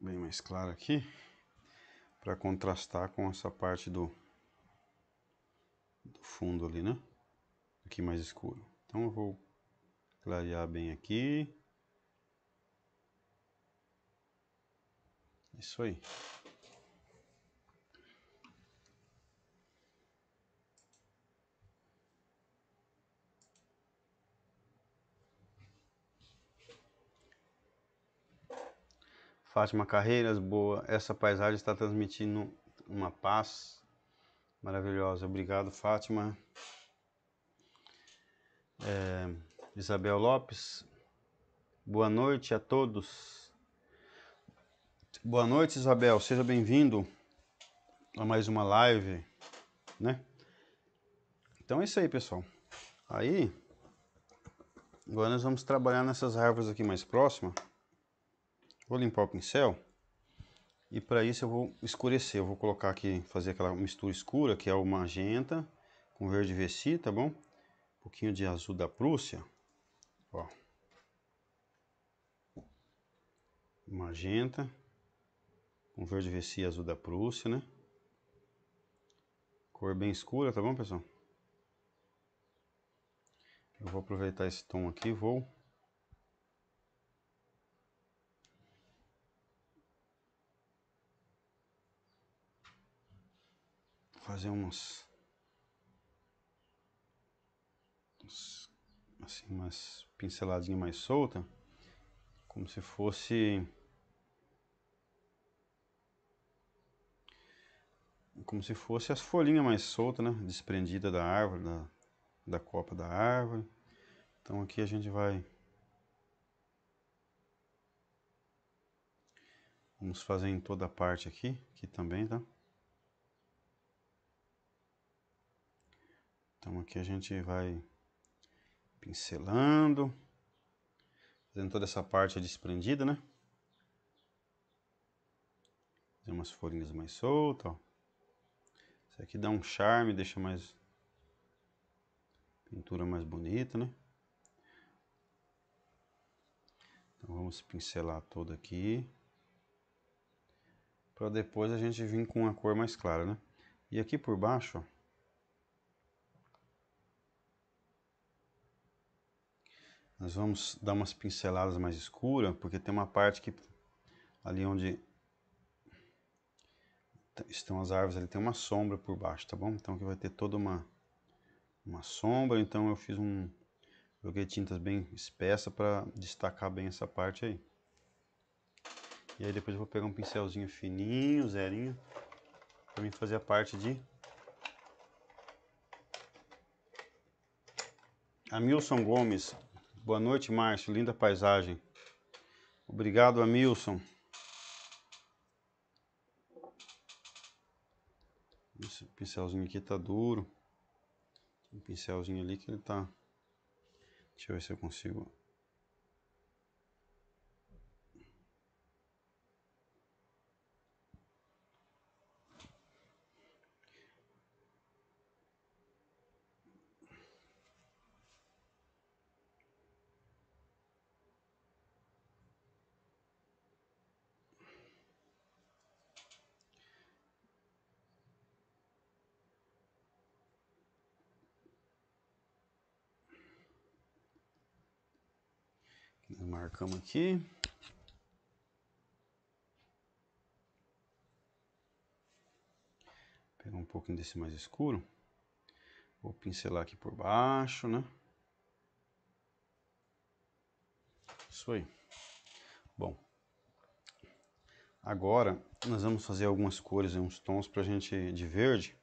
bem mais claro aqui para contrastar com essa parte do, do fundo ali, né? Aqui mais escuro. Então eu vou clarear bem aqui. Isso aí. Fátima Carreiras, boa. Essa paisagem está transmitindo uma paz maravilhosa. Obrigado, Fátima. É, Isabel Lopes, boa noite a todos. Boa noite, Isabel. Seja bem-vindo a mais uma live, né? Então é isso aí, pessoal. Aí, agora nós vamos trabalhar nessas árvores aqui mais próximas. Vou limpar o pincel. E para isso eu vou escurecer, eu vou colocar aqui, fazer aquela mistura escura, que é o magenta com verde VC, tá bom? Um pouquinho de azul da Prússia, ó. Magenta com verde e azul da Prússia, né? Cor bem escura, tá bom, pessoal? Eu vou aproveitar esse tom aqui, vou fazer uns, uns assim, umas pinceladinhas mais solta, como se fosse como se fosse as folhinhas mais soltas, né? Desprendida da árvore, da, da copa da árvore. Então aqui a gente vai. Vamos fazer em toda a parte aqui, aqui também, tá? Então aqui a gente vai pincelando, fazendo toda essa parte desprendida, né? Fazer umas folhinhas mais soltas, ó. Isso aqui dá um charme, deixa mais pintura mais bonita, né? Então vamos pincelar todo aqui. Para depois a gente vir com uma cor mais clara, né? E aqui por baixo, ó. Nós vamos dar umas pinceladas mais escuras, porque tem uma parte que ali onde estão as árvores, ali tem uma sombra por baixo, tá bom? Então aqui vai ter toda uma, uma sombra, então eu fiz um... Joguei tintas bem espessa para destacar bem essa parte aí. E aí depois eu vou pegar um pincelzinho fininho, zerinho, para mim fazer a parte de... Hamilton Gomes Boa noite, Márcio. Linda paisagem. Obrigado, Amilson. Esse pincelzinho aqui tá duro. Tem um pincelzinho ali que ele tá. Deixa eu ver se eu consigo cama aqui. Pegar um pouquinho desse mais escuro. Vou pincelar aqui por baixo, né? Isso aí. Bom, agora nós vamos fazer algumas cores, uns tons pra gente de verde.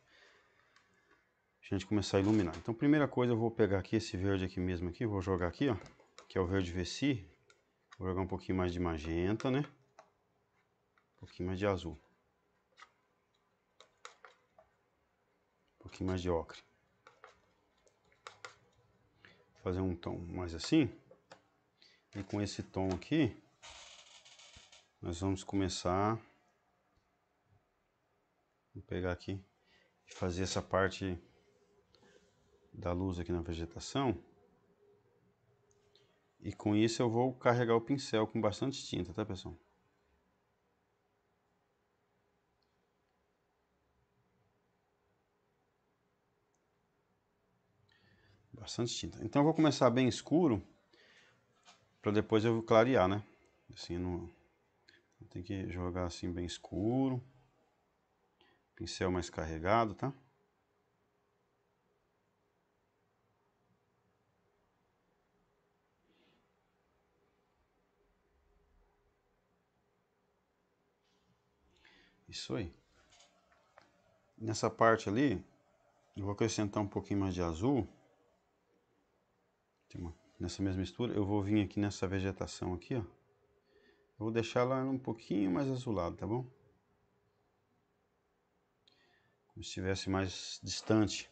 A gente começar a iluminar. Então, primeira coisa, eu vou pegar aqui esse verde aqui mesmo aqui, vou jogar aqui, ó, que é o verde Vessi, Vou jogar um pouquinho mais de magenta, né? Um pouquinho mais de azul. Um pouquinho mais de ocre. Vou fazer um tom mais assim. E com esse tom aqui, nós vamos começar... Vou pegar aqui e fazer essa parte da luz aqui na vegetação. E com isso eu vou carregar o pincel com bastante tinta, tá pessoal? Bastante tinta. Então eu vou começar bem escuro, para depois eu clarear, né? Assim, não... Tem que jogar assim bem escuro. Pincel mais carregado, Tá? Isso aí. Nessa parte ali, eu vou acrescentar um pouquinho mais de azul. nessa mesma mistura, eu vou vir aqui nessa vegetação aqui, ó. Eu vou deixar ela um pouquinho mais azulada, tá bom? Como se estivesse mais distante.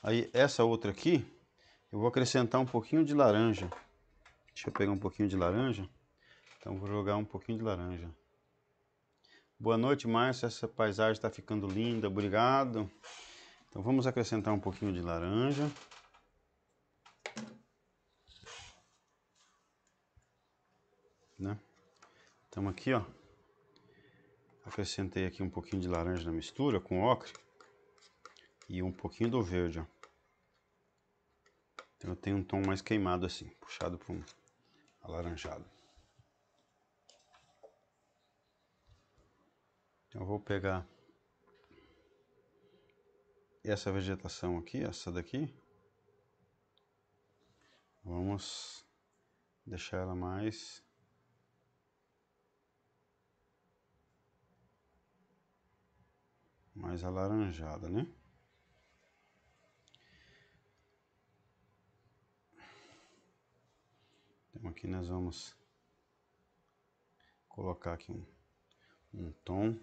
Aí essa outra aqui, eu vou acrescentar um pouquinho de laranja. Deixa eu pegar um pouquinho de laranja. Então vou jogar um pouquinho de laranja. Boa noite, Márcio. Essa paisagem está ficando linda, obrigado. Então vamos acrescentar um pouquinho de laranja. Né? Estamos aqui, ó. Acrescentei aqui um pouquinho de laranja na mistura com ocre e um pouquinho do verde, ó. Então eu tenho um tom mais queimado assim, puxado para um alaranjado. Eu vou pegar essa vegetação aqui, essa daqui. Vamos deixar ela mais mais alaranjada, né? Então aqui nós vamos colocar aqui um, um tom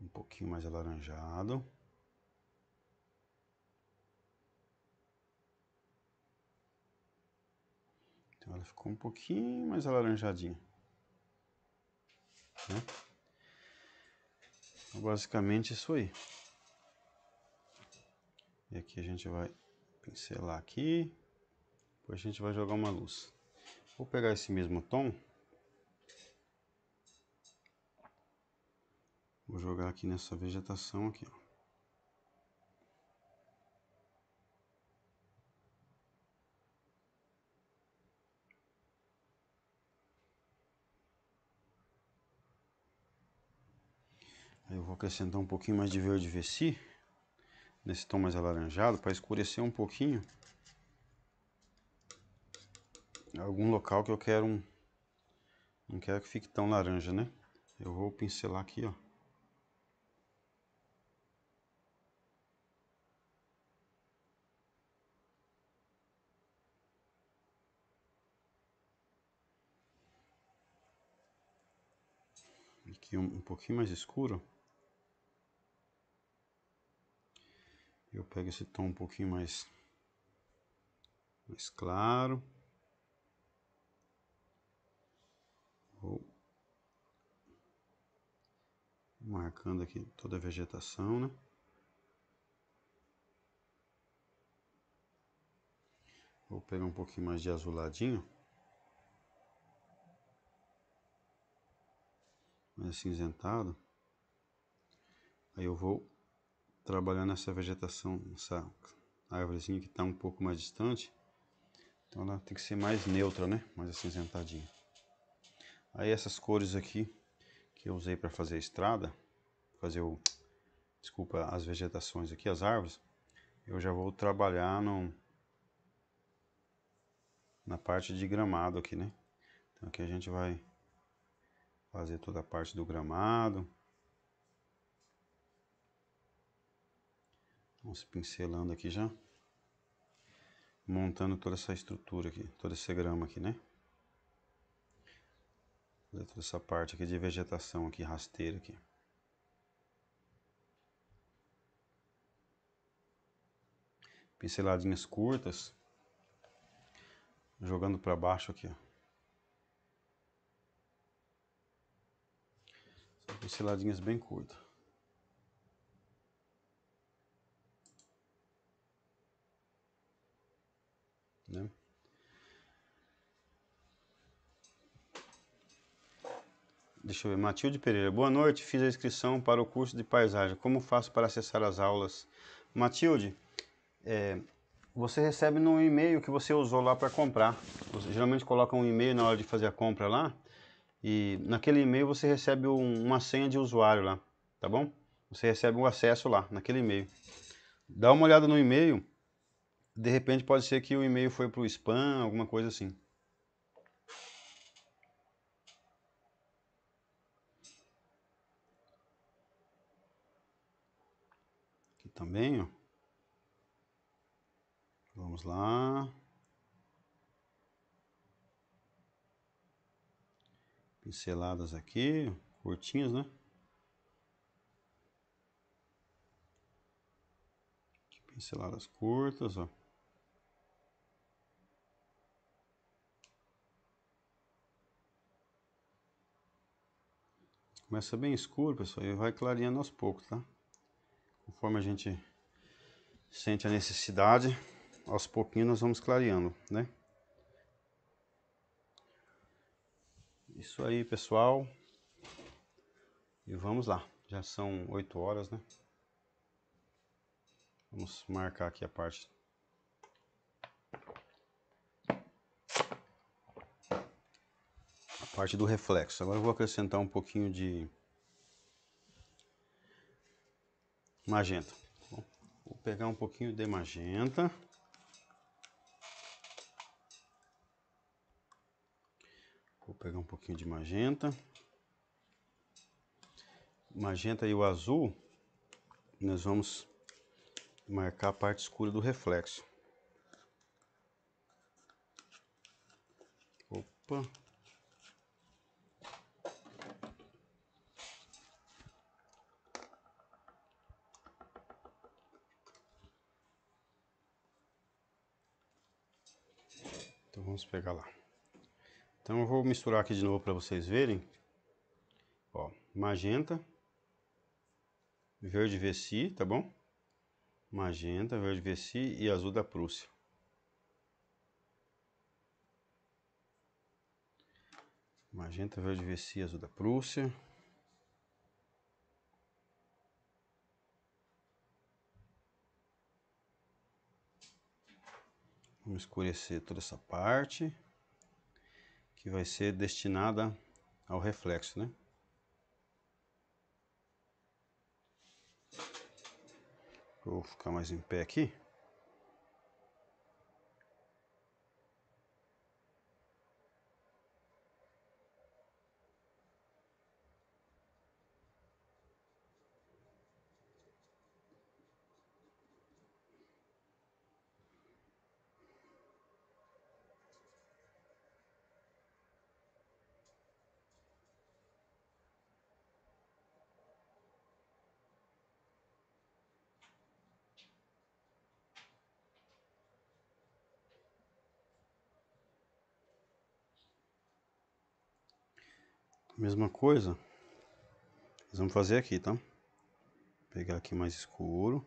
um pouquinho mais alaranjado. Então ela ficou um pouquinho mais alaranjadinha. Né? Então, basicamente isso aí. E aqui a gente vai pincelar aqui. Depois a gente vai jogar uma luz. Vou pegar esse mesmo tom Vou jogar aqui nessa vegetação aqui, ó. Aí eu vou acrescentar um pouquinho mais de verde veci, nesse tom mais alaranjado, para escurecer um pouquinho é algum local que eu quero um... Não quero que fique tão laranja, né? Eu vou pincelar aqui, ó. aqui um, um pouquinho mais escuro, eu pego esse tom um pouquinho mais, mais claro. Vou marcando aqui toda a vegetação, né? Vou pegar um pouquinho mais de azuladinho. mais acinzentado, aí eu vou trabalhando essa vegetação, essa árvorezinha que está um pouco mais distante, então ela tem que ser mais neutra, né? Mais acinzentadinha. Aí essas cores aqui que eu usei para fazer a estrada, fazer o, desculpa, as vegetações aqui, as árvores, eu já vou trabalhar no, na parte de gramado aqui, né? Então aqui a gente vai fazer toda a parte do gramado. Vamos pincelando aqui já. Montando toda essa estrutura aqui, todo esse grama aqui, né? Fazer toda essa parte aqui de vegetação aqui, rasteira aqui. Pinceladinhas curtas. Jogando para baixo aqui, ó. pinceladinhas é bem curtas. Né? Deixa eu ver, Matilde Pereira. Boa noite, fiz a inscrição para o curso de paisagem. Como faço para acessar as aulas? Matilde, é, você recebe no e-mail que você usou lá para comprar. Você geralmente coloca um e-mail na hora de fazer a compra lá e naquele e-mail você recebe um, uma senha de usuário lá, tá bom? Você recebe o um acesso lá, naquele e-mail. Dá uma olhada no e-mail, de repente pode ser que o e-mail foi para o spam, alguma coisa assim. Aqui também, ó. Vamos lá. pinceladas aqui, curtinhas, né? Aqui, pinceladas curtas, ó. Começa bem escuro, pessoal, e vai clareando aos poucos, tá? Conforme a gente sente a necessidade, aos pouquinhos nós vamos clareando, né? Isso aí, pessoal. E vamos lá. Já são 8 horas, né? Vamos marcar aqui a parte. A parte do reflexo. Agora eu vou acrescentar um pouquinho de magenta. Vou pegar um pouquinho de magenta. Vou pegar um pouquinho de magenta. Magenta e o azul, nós vamos marcar a parte escura do reflexo. Opa! Então vamos pegar lá. Então eu vou misturar aqui de novo para vocês verem. Ó, magenta, verde Vessi, tá bom? Magenta, verde Vessi e azul da Prússia. Magenta, verde veci, azul da Prússia. Vamos escurecer toda essa parte que vai ser destinada ao reflexo, né? Vou ficar mais em pé aqui. mesma coisa, nós vamos fazer aqui, tá? Pegar aqui mais escuro.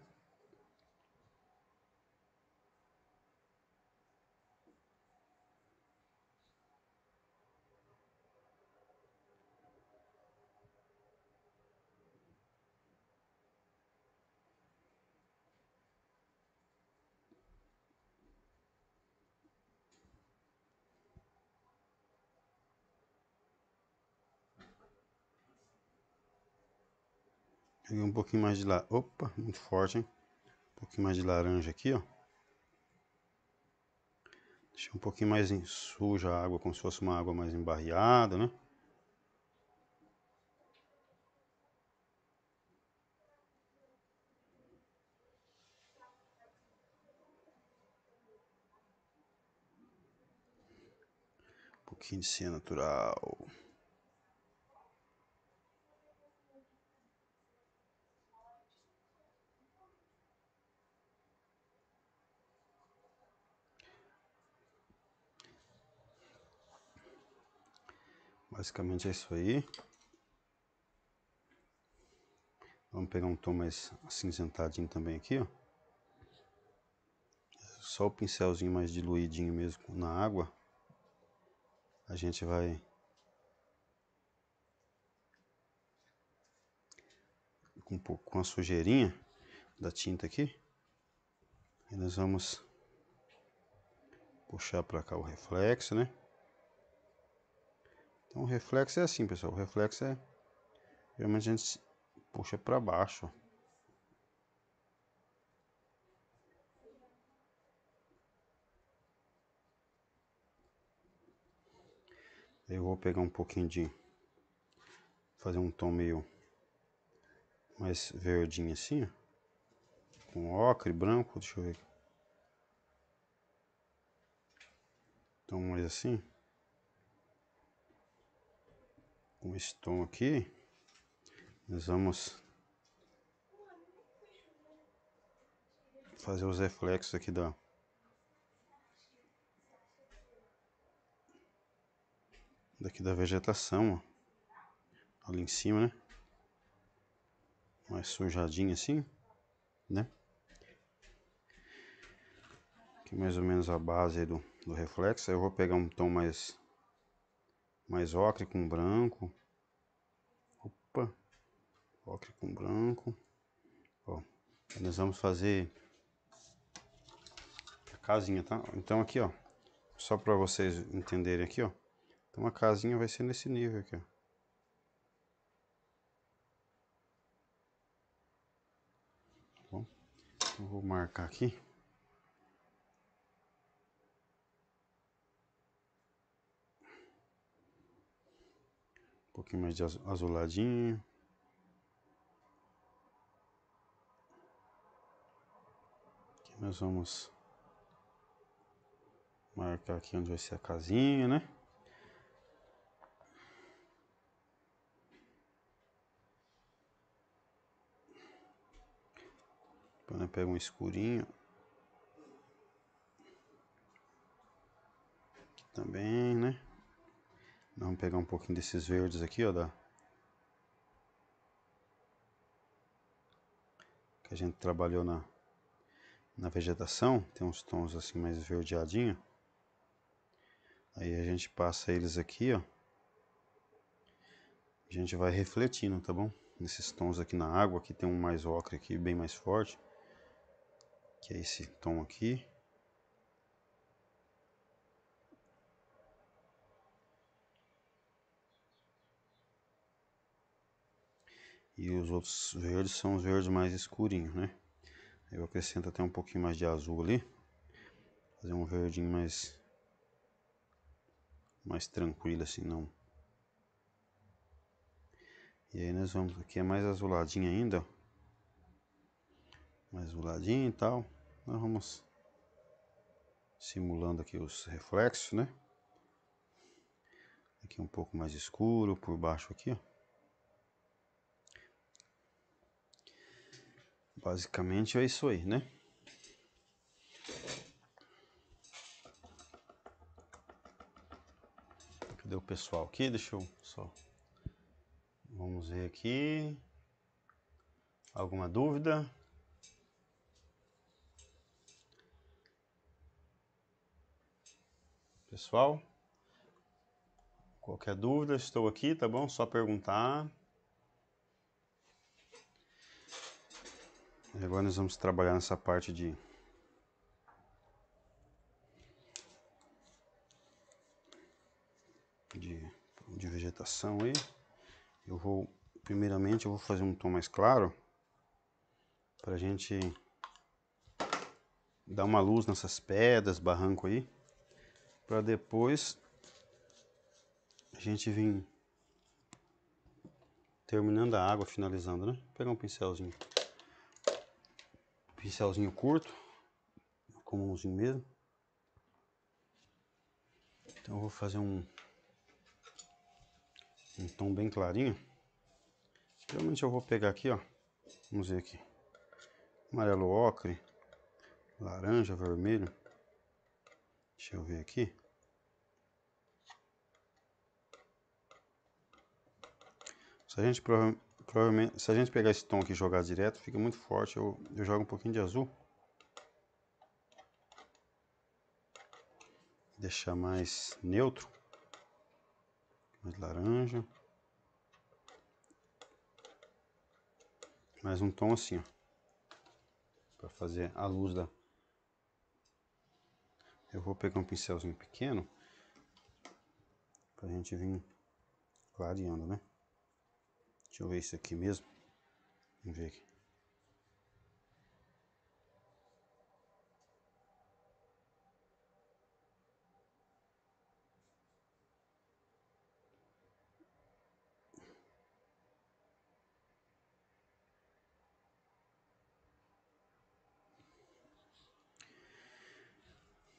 Peguei um pouquinho mais de lá. Opa, muito forte, hein? Um pouquinho mais de laranja aqui, ó. Deixei um pouquinho mais suja a água, como se fosse uma água mais embarreada, né? Um pouquinho de cera natural. Basicamente é isso aí. Vamos pegar um tom mais acinzentadinho também aqui, ó. Só o pincelzinho mais diluidinho mesmo na água. A gente vai... Com um pouco com a sujeirinha da tinta aqui. E nós vamos puxar para cá o reflexo, né? Então, o reflexo é assim, pessoal. O reflexo é. Geralmente a gente puxa para baixo. Eu vou pegar um pouquinho de. Fazer um tom meio. Mais verdinho assim, com ocre, branco, deixa eu ver. Então, mais assim. com esse tom aqui, nós vamos fazer os reflexos aqui da daqui da vegetação, ó. ali em cima, né? Mais sujadinho assim, né? Aqui mais ou menos a base do, do reflexo. Aí eu vou pegar um tom mais mais ocre com branco. Opa, ocre com branco. Ó, nós vamos fazer a casinha, tá? Então aqui, ó, só para vocês entenderem aqui, ó. Então a casinha vai ser nesse nível aqui, ó. Bom, vou marcar aqui. pouquinho mais de azuladinho. Aqui nós vamos marcar aqui onde vai ser a casinha, né? Depois nós pega um escurinho. Aqui também, né? Vamos pegar um pouquinho desses verdes aqui, ó, da... que a gente trabalhou na, na vegetação, tem uns tons assim mais verdeadinho. Aí a gente passa eles aqui, ó. A gente vai refletindo, tá bom? Nesses tons aqui na água, aqui tem um mais ocre aqui, bem mais forte. Que é esse tom aqui. E os outros verdes são os verdes mais escurinhos, né? Eu acrescento até um pouquinho mais de azul ali. Fazer um verdinho mais... Mais tranquilo, assim, não... E aí nós vamos... Aqui é mais azuladinho ainda, ó mais azuladinho e tal. Nós vamos simulando aqui os reflexos, né? Aqui um pouco mais escuro por baixo aqui, ó. Basicamente é isso aí, né? Cadê o pessoal aqui? Deixa eu só. Vamos ver aqui. Alguma dúvida? Pessoal, qualquer dúvida, estou aqui, tá bom? Só perguntar. E agora nós vamos trabalhar nessa parte de de, de vegetação aí. Eu vou, primeiramente, eu vou fazer um tom mais claro para a gente dar uma luz nessas pedras, barranco aí, para depois a gente vir terminando a água, finalizando, né? Vou pegar um pincelzinho pincelzinho curto, comumzinho mesmo. Então eu vou fazer um, um tom bem clarinho. Geralmente eu vou pegar aqui, ó, vamos ver aqui, amarelo ocre, laranja, vermelho. Deixa eu ver aqui. Se a gente Provavelmente, se a gente pegar esse tom aqui e jogar direto, fica muito forte. Eu, eu jogo um pouquinho de azul. Deixar mais neutro. Mais laranja. Mais um tom assim, ó. Pra fazer a luz da... Eu vou pegar um pincelzinho pequeno. Pra gente vir clareando, né? Deixa eu ver isso aqui mesmo. Vamos ver aqui.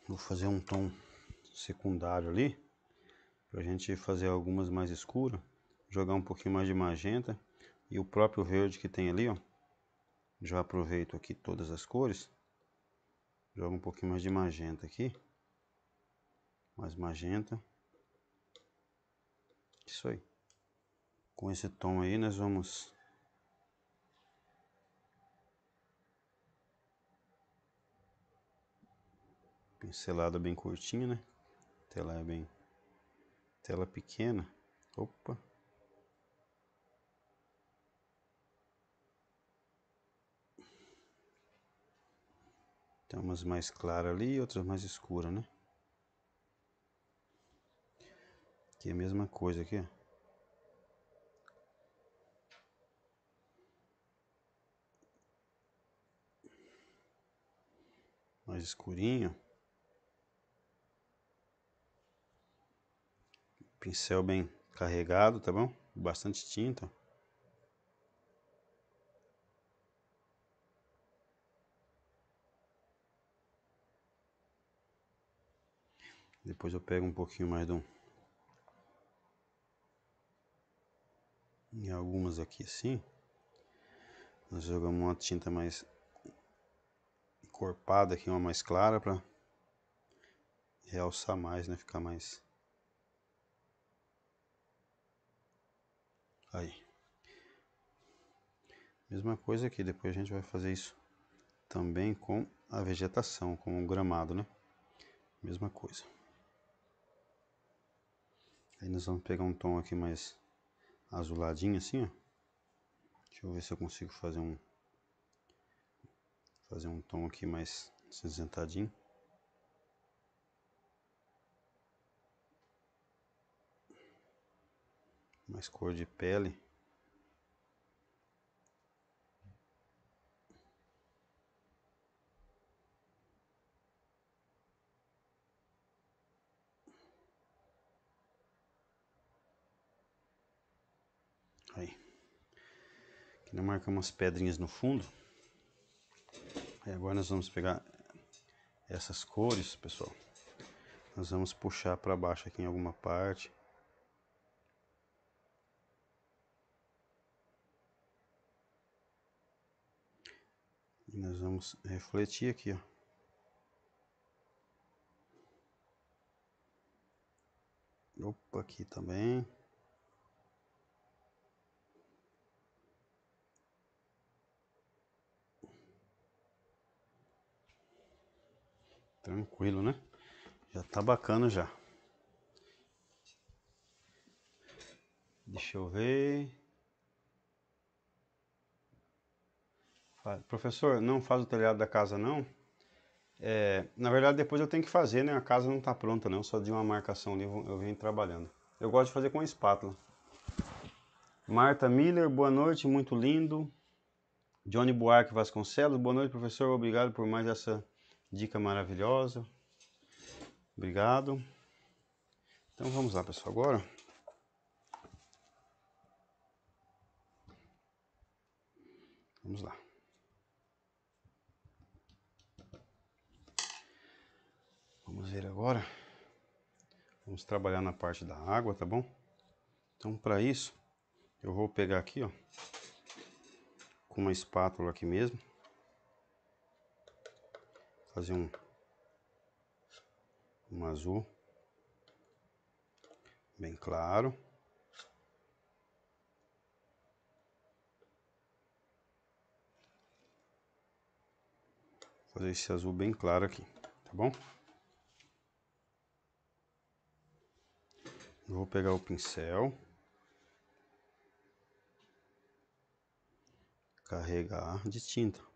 Vou fazer um tom secundário ali, para a gente fazer algumas mais escuras jogar um pouquinho mais de magenta e o próprio verde que tem ali, ó. Já aproveito aqui todas as cores. Jogo um pouquinho mais de magenta aqui. Mais magenta. Isso aí. Com esse tom aí nós vamos pincelada bem curtinha, né? Tela é bem tela pequena. Opa. Tem umas mais claras ali e outras mais escuras, né? Aqui é a mesma coisa aqui, ó. mais escurinho. Pincel bem carregado, tá bom? Bastante tinta. Depois eu pego um pouquinho mais de um. Em algumas aqui assim. Nós jogamos uma tinta mais encorpada aqui, uma mais clara para realçar mais, né? Ficar mais... Aí. Mesma coisa aqui, depois a gente vai fazer isso também com a vegetação, com o gramado, né? Mesma coisa. Aí nós vamos pegar um tom aqui mais azuladinho assim, ó. Deixa eu ver se eu consigo fazer um fazer um tom aqui mais cinzentadinho. Mais cor de pele. Ele marca umas pedrinhas no fundo. E agora nós vamos pegar essas cores, pessoal. Nós vamos puxar para baixo aqui em alguma parte. E nós vamos refletir aqui, ó. Opa, aqui também. Tranquilo, né? Já tá bacana já. Deixa eu ver. Professor, não faz o telhado da casa não? É, na verdade, depois eu tenho que fazer, né? A casa não tá pronta não, só de uma marcação ali eu venho trabalhando. Eu gosto de fazer com espátula. Marta Miller, boa noite, muito lindo. Johnny Buarque Vasconcelos, boa noite, professor. Obrigado por mais essa Dica maravilhosa. Obrigado. Então vamos lá, pessoal, agora. Vamos lá. Vamos ver agora. Vamos trabalhar na parte da água, tá bom? Então, para isso, eu vou pegar aqui, ó, com uma espátula aqui mesmo fazer um, um azul bem claro. fazer esse azul bem claro aqui, tá bom? Vou pegar o pincel. Carregar de tinta.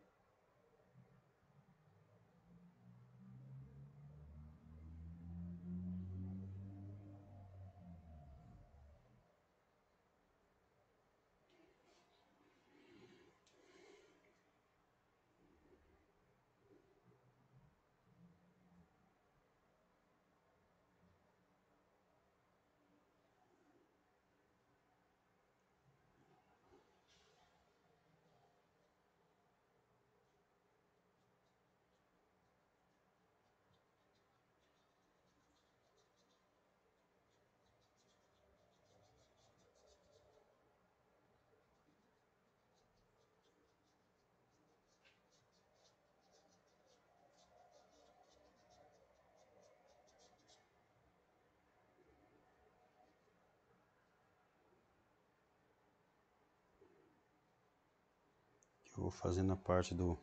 eu vou fazendo a parte do,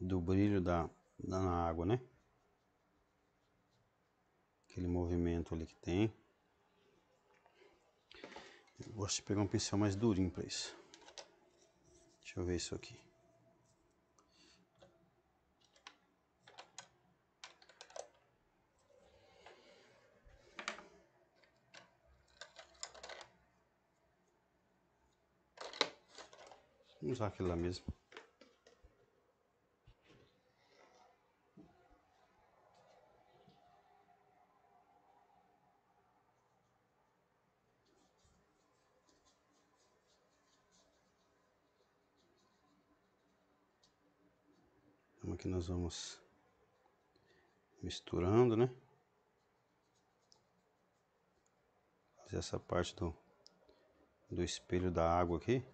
do brilho da, da na água, né? Aquele movimento ali que tem. Eu gosto de pegar um pincel mais durinho para isso. Deixa eu ver isso aqui. Vamos usar aquilo lá mesmo. Então, aqui nós vamos misturando, né? Fazer essa parte do, do espelho da água aqui.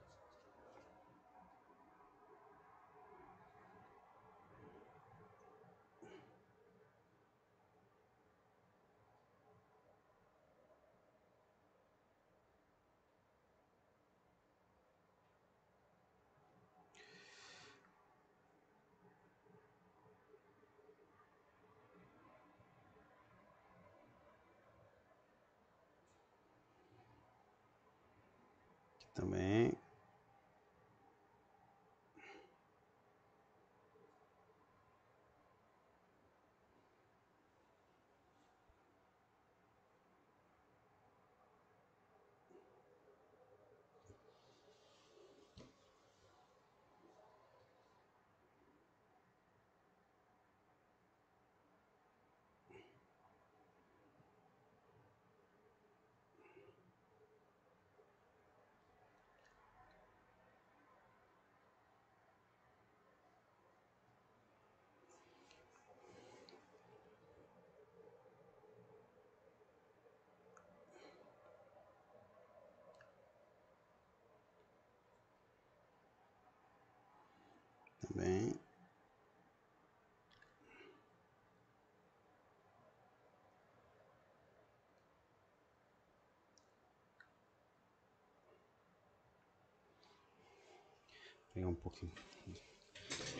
pegar um pouquinho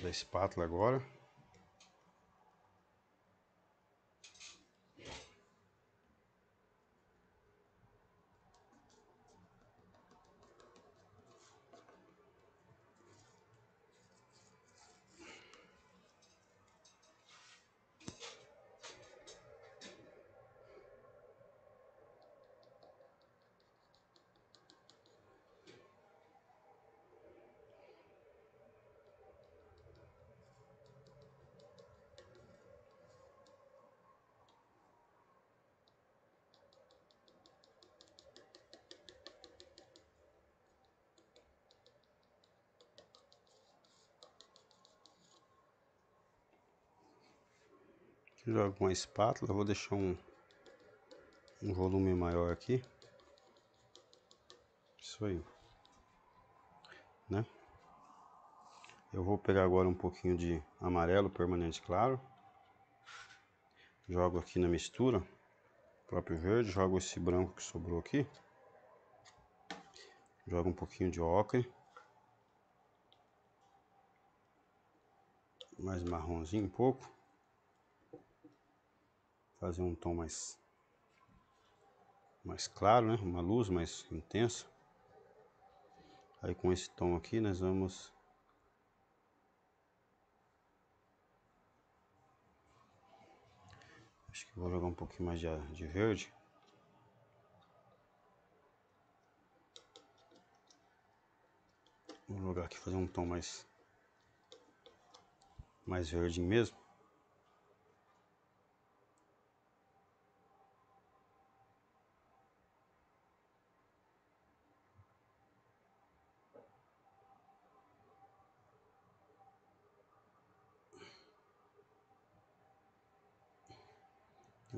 da espátula agora. jogo uma espátula, vou deixar um, um volume maior aqui. Isso aí. Né? Eu vou pegar agora um pouquinho de amarelo permanente claro. Jogo aqui na mistura. Próprio verde, jogo esse branco que sobrou aqui. Jogo um pouquinho de ocre. Mais marronzinho um pouco fazer um tom mais, mais claro, né? uma luz mais intensa. Aí com esse tom aqui nós vamos Acho que vou jogar um pouquinho mais de, de verde. Vou jogar aqui fazer um tom mais mais verdinho mesmo.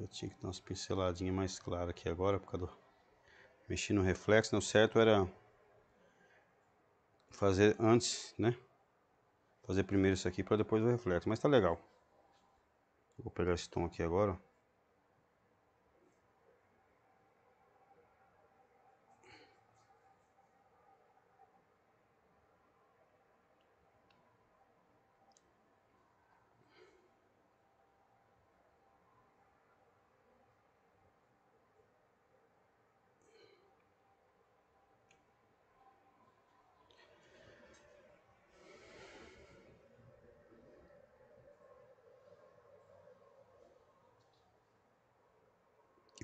Eu tinha que dar umas pinceladinhas mais claras aqui agora, por causa do... Mexi no reflexo, não né? certo era fazer antes, né? Fazer primeiro isso aqui para depois o reflexo, mas tá legal. Vou pegar esse tom aqui agora,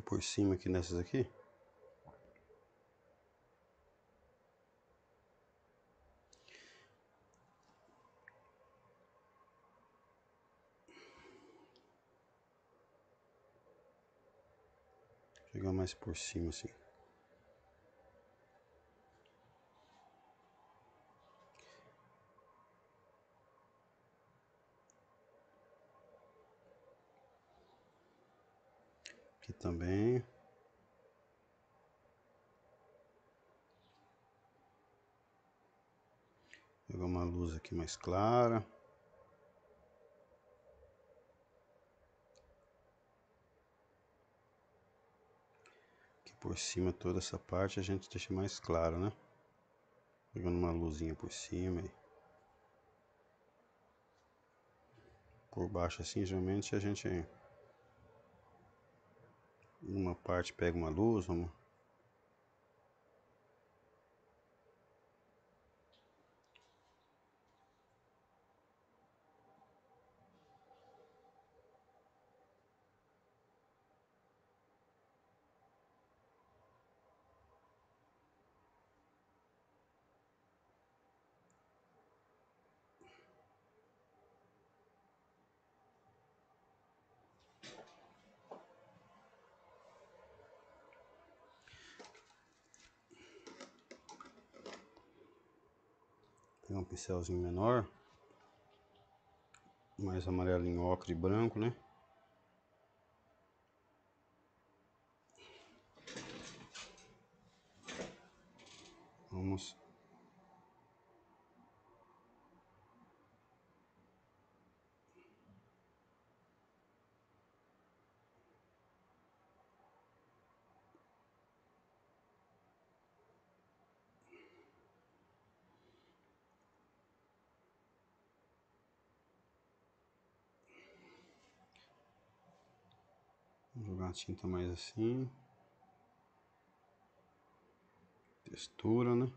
por cima aqui nessas aqui. Chegar mais por cima assim. também. Pegar uma luz aqui mais clara. Aqui por cima toda essa parte a gente deixa mais claro, né? Pegando uma luzinha por cima por baixo assim, geralmente a gente uma parte pega uma luz, pincelzinho menor, mais amarelinho ocre e branco, né? tinta mais assim. Textura, né? Um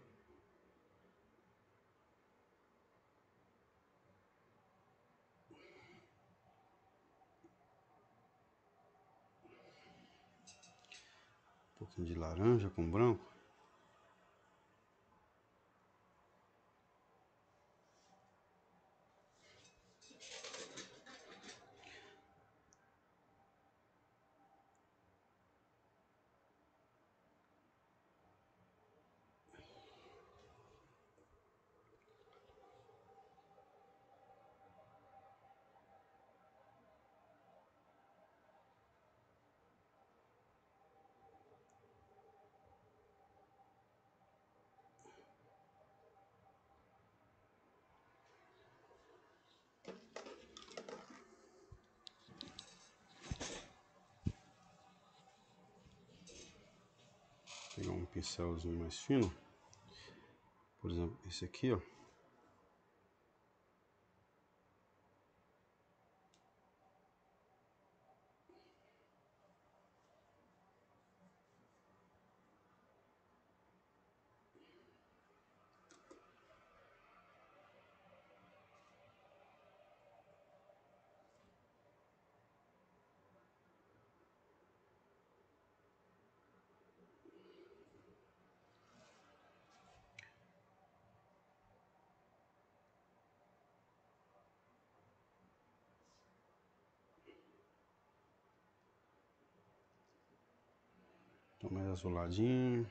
pouquinho de laranja com branco. pegar um pincelzinho mais fino, por exemplo, esse aqui, ó. mais azuladinho.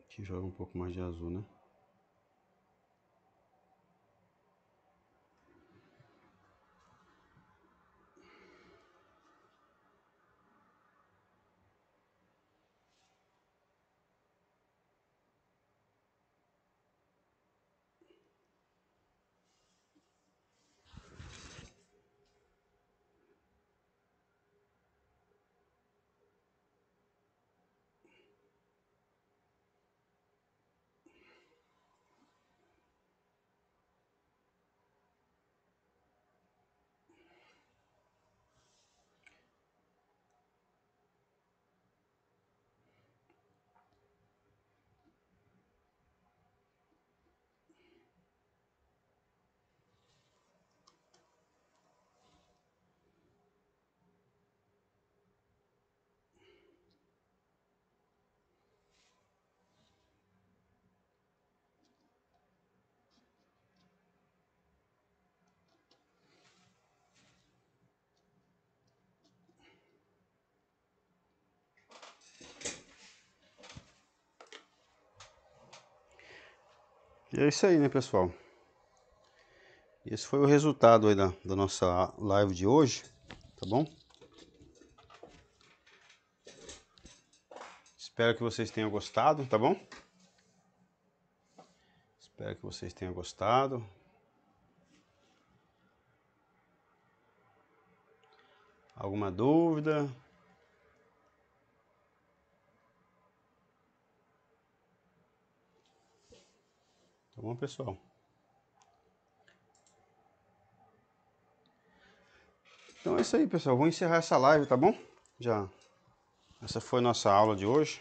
Aqui joga um pouco mais de azul, né? E é isso aí, né, pessoal? Esse foi o resultado aí da, da nossa live de hoje, tá bom? Espero que vocês tenham gostado, tá bom? Espero que vocês tenham gostado. Alguma dúvida? Tá bom, pessoal? Então é isso aí, pessoal. Vou encerrar essa live, tá bom? Já. Essa foi a nossa aula de hoje.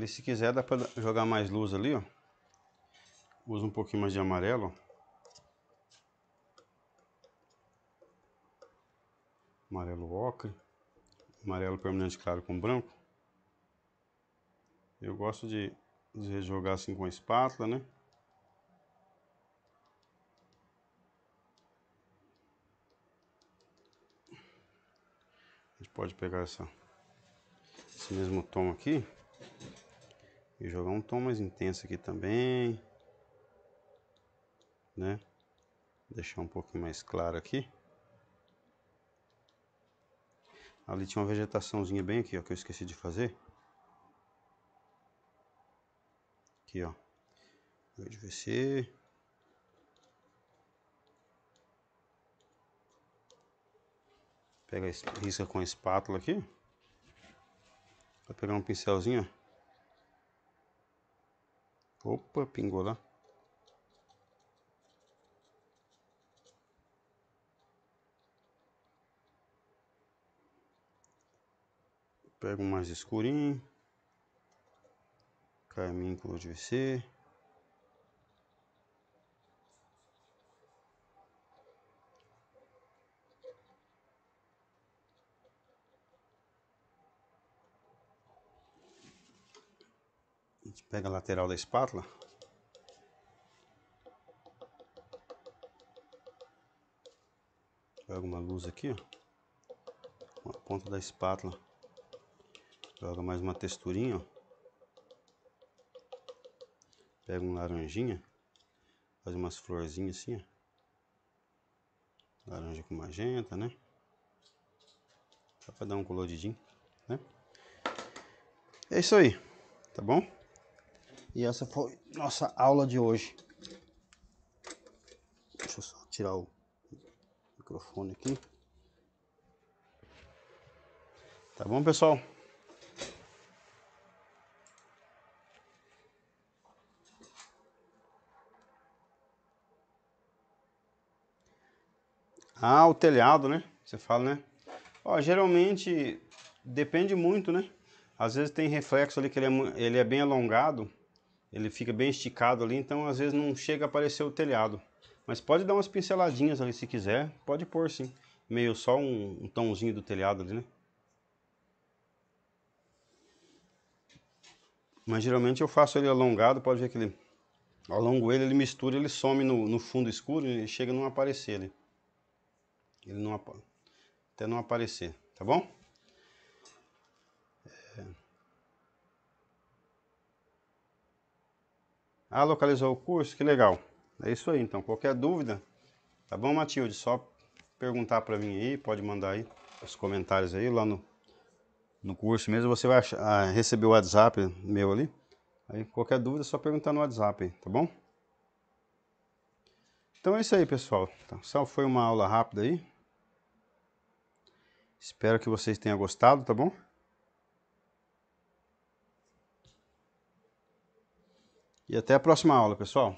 Ali se quiser dá para jogar mais luz ali, ó. Usa um pouquinho mais de amarelo, Amarelo ocre. Amarelo permanente claro com branco. Eu gosto de, de jogar assim com a espátula, né? A gente pode pegar essa, esse mesmo tom aqui e jogar um tom mais intenso aqui também. Né? Deixar um pouco mais claro aqui. Ali tinha uma vegetaçãozinha bem aqui, ó, que eu esqueci de fazer. Aqui, ó. Verde VC. Pega, risca com a espátula aqui. Vou pegar um pincelzinho, ó. Opa, pingou lá. Pego mais escurinho. Caminho que eu devia gente pega a lateral da espátula. Joga uma luz aqui, ó. a ponta da espátula. Joga mais uma texturinha, ó. Pega um laranjinha. Faz umas florzinhas assim, ó. Laranja com magenta, né? Só pra dar um coloridinho, né? É isso aí, tá bom? E essa foi nossa aula de hoje. Deixa eu só tirar o microfone aqui. Tá bom, pessoal? Ah, o telhado, né? Você fala, né? Ó, geralmente depende muito, né? Às vezes tem reflexo ali que ele é, ele é bem alongado ele fica bem esticado ali, então às vezes não chega a aparecer o telhado. Mas pode dar umas pinceladinhas ali se quiser, pode pôr sim. Meio só um, um tomzinho do telhado ali, né? Mas geralmente eu faço ele alongado, pode ver que ele alongo ele, ele mistura, ele some no, no fundo escuro e chega a não aparecer ali. Ele não, até não aparecer, tá bom? Ah, localizou o curso? Que legal. É isso aí, então. Qualquer dúvida, tá bom, Matilde? Só perguntar para mim aí, pode mandar aí os comentários aí lá no, no curso mesmo. Você vai achar, ah, receber o WhatsApp meu ali. Aí, qualquer dúvida, é só perguntar no WhatsApp aí, tá bom? Então é isso aí, pessoal. Tá, só foi uma aula rápida aí. Espero que vocês tenham gostado, tá bom? E até a próxima aula, pessoal.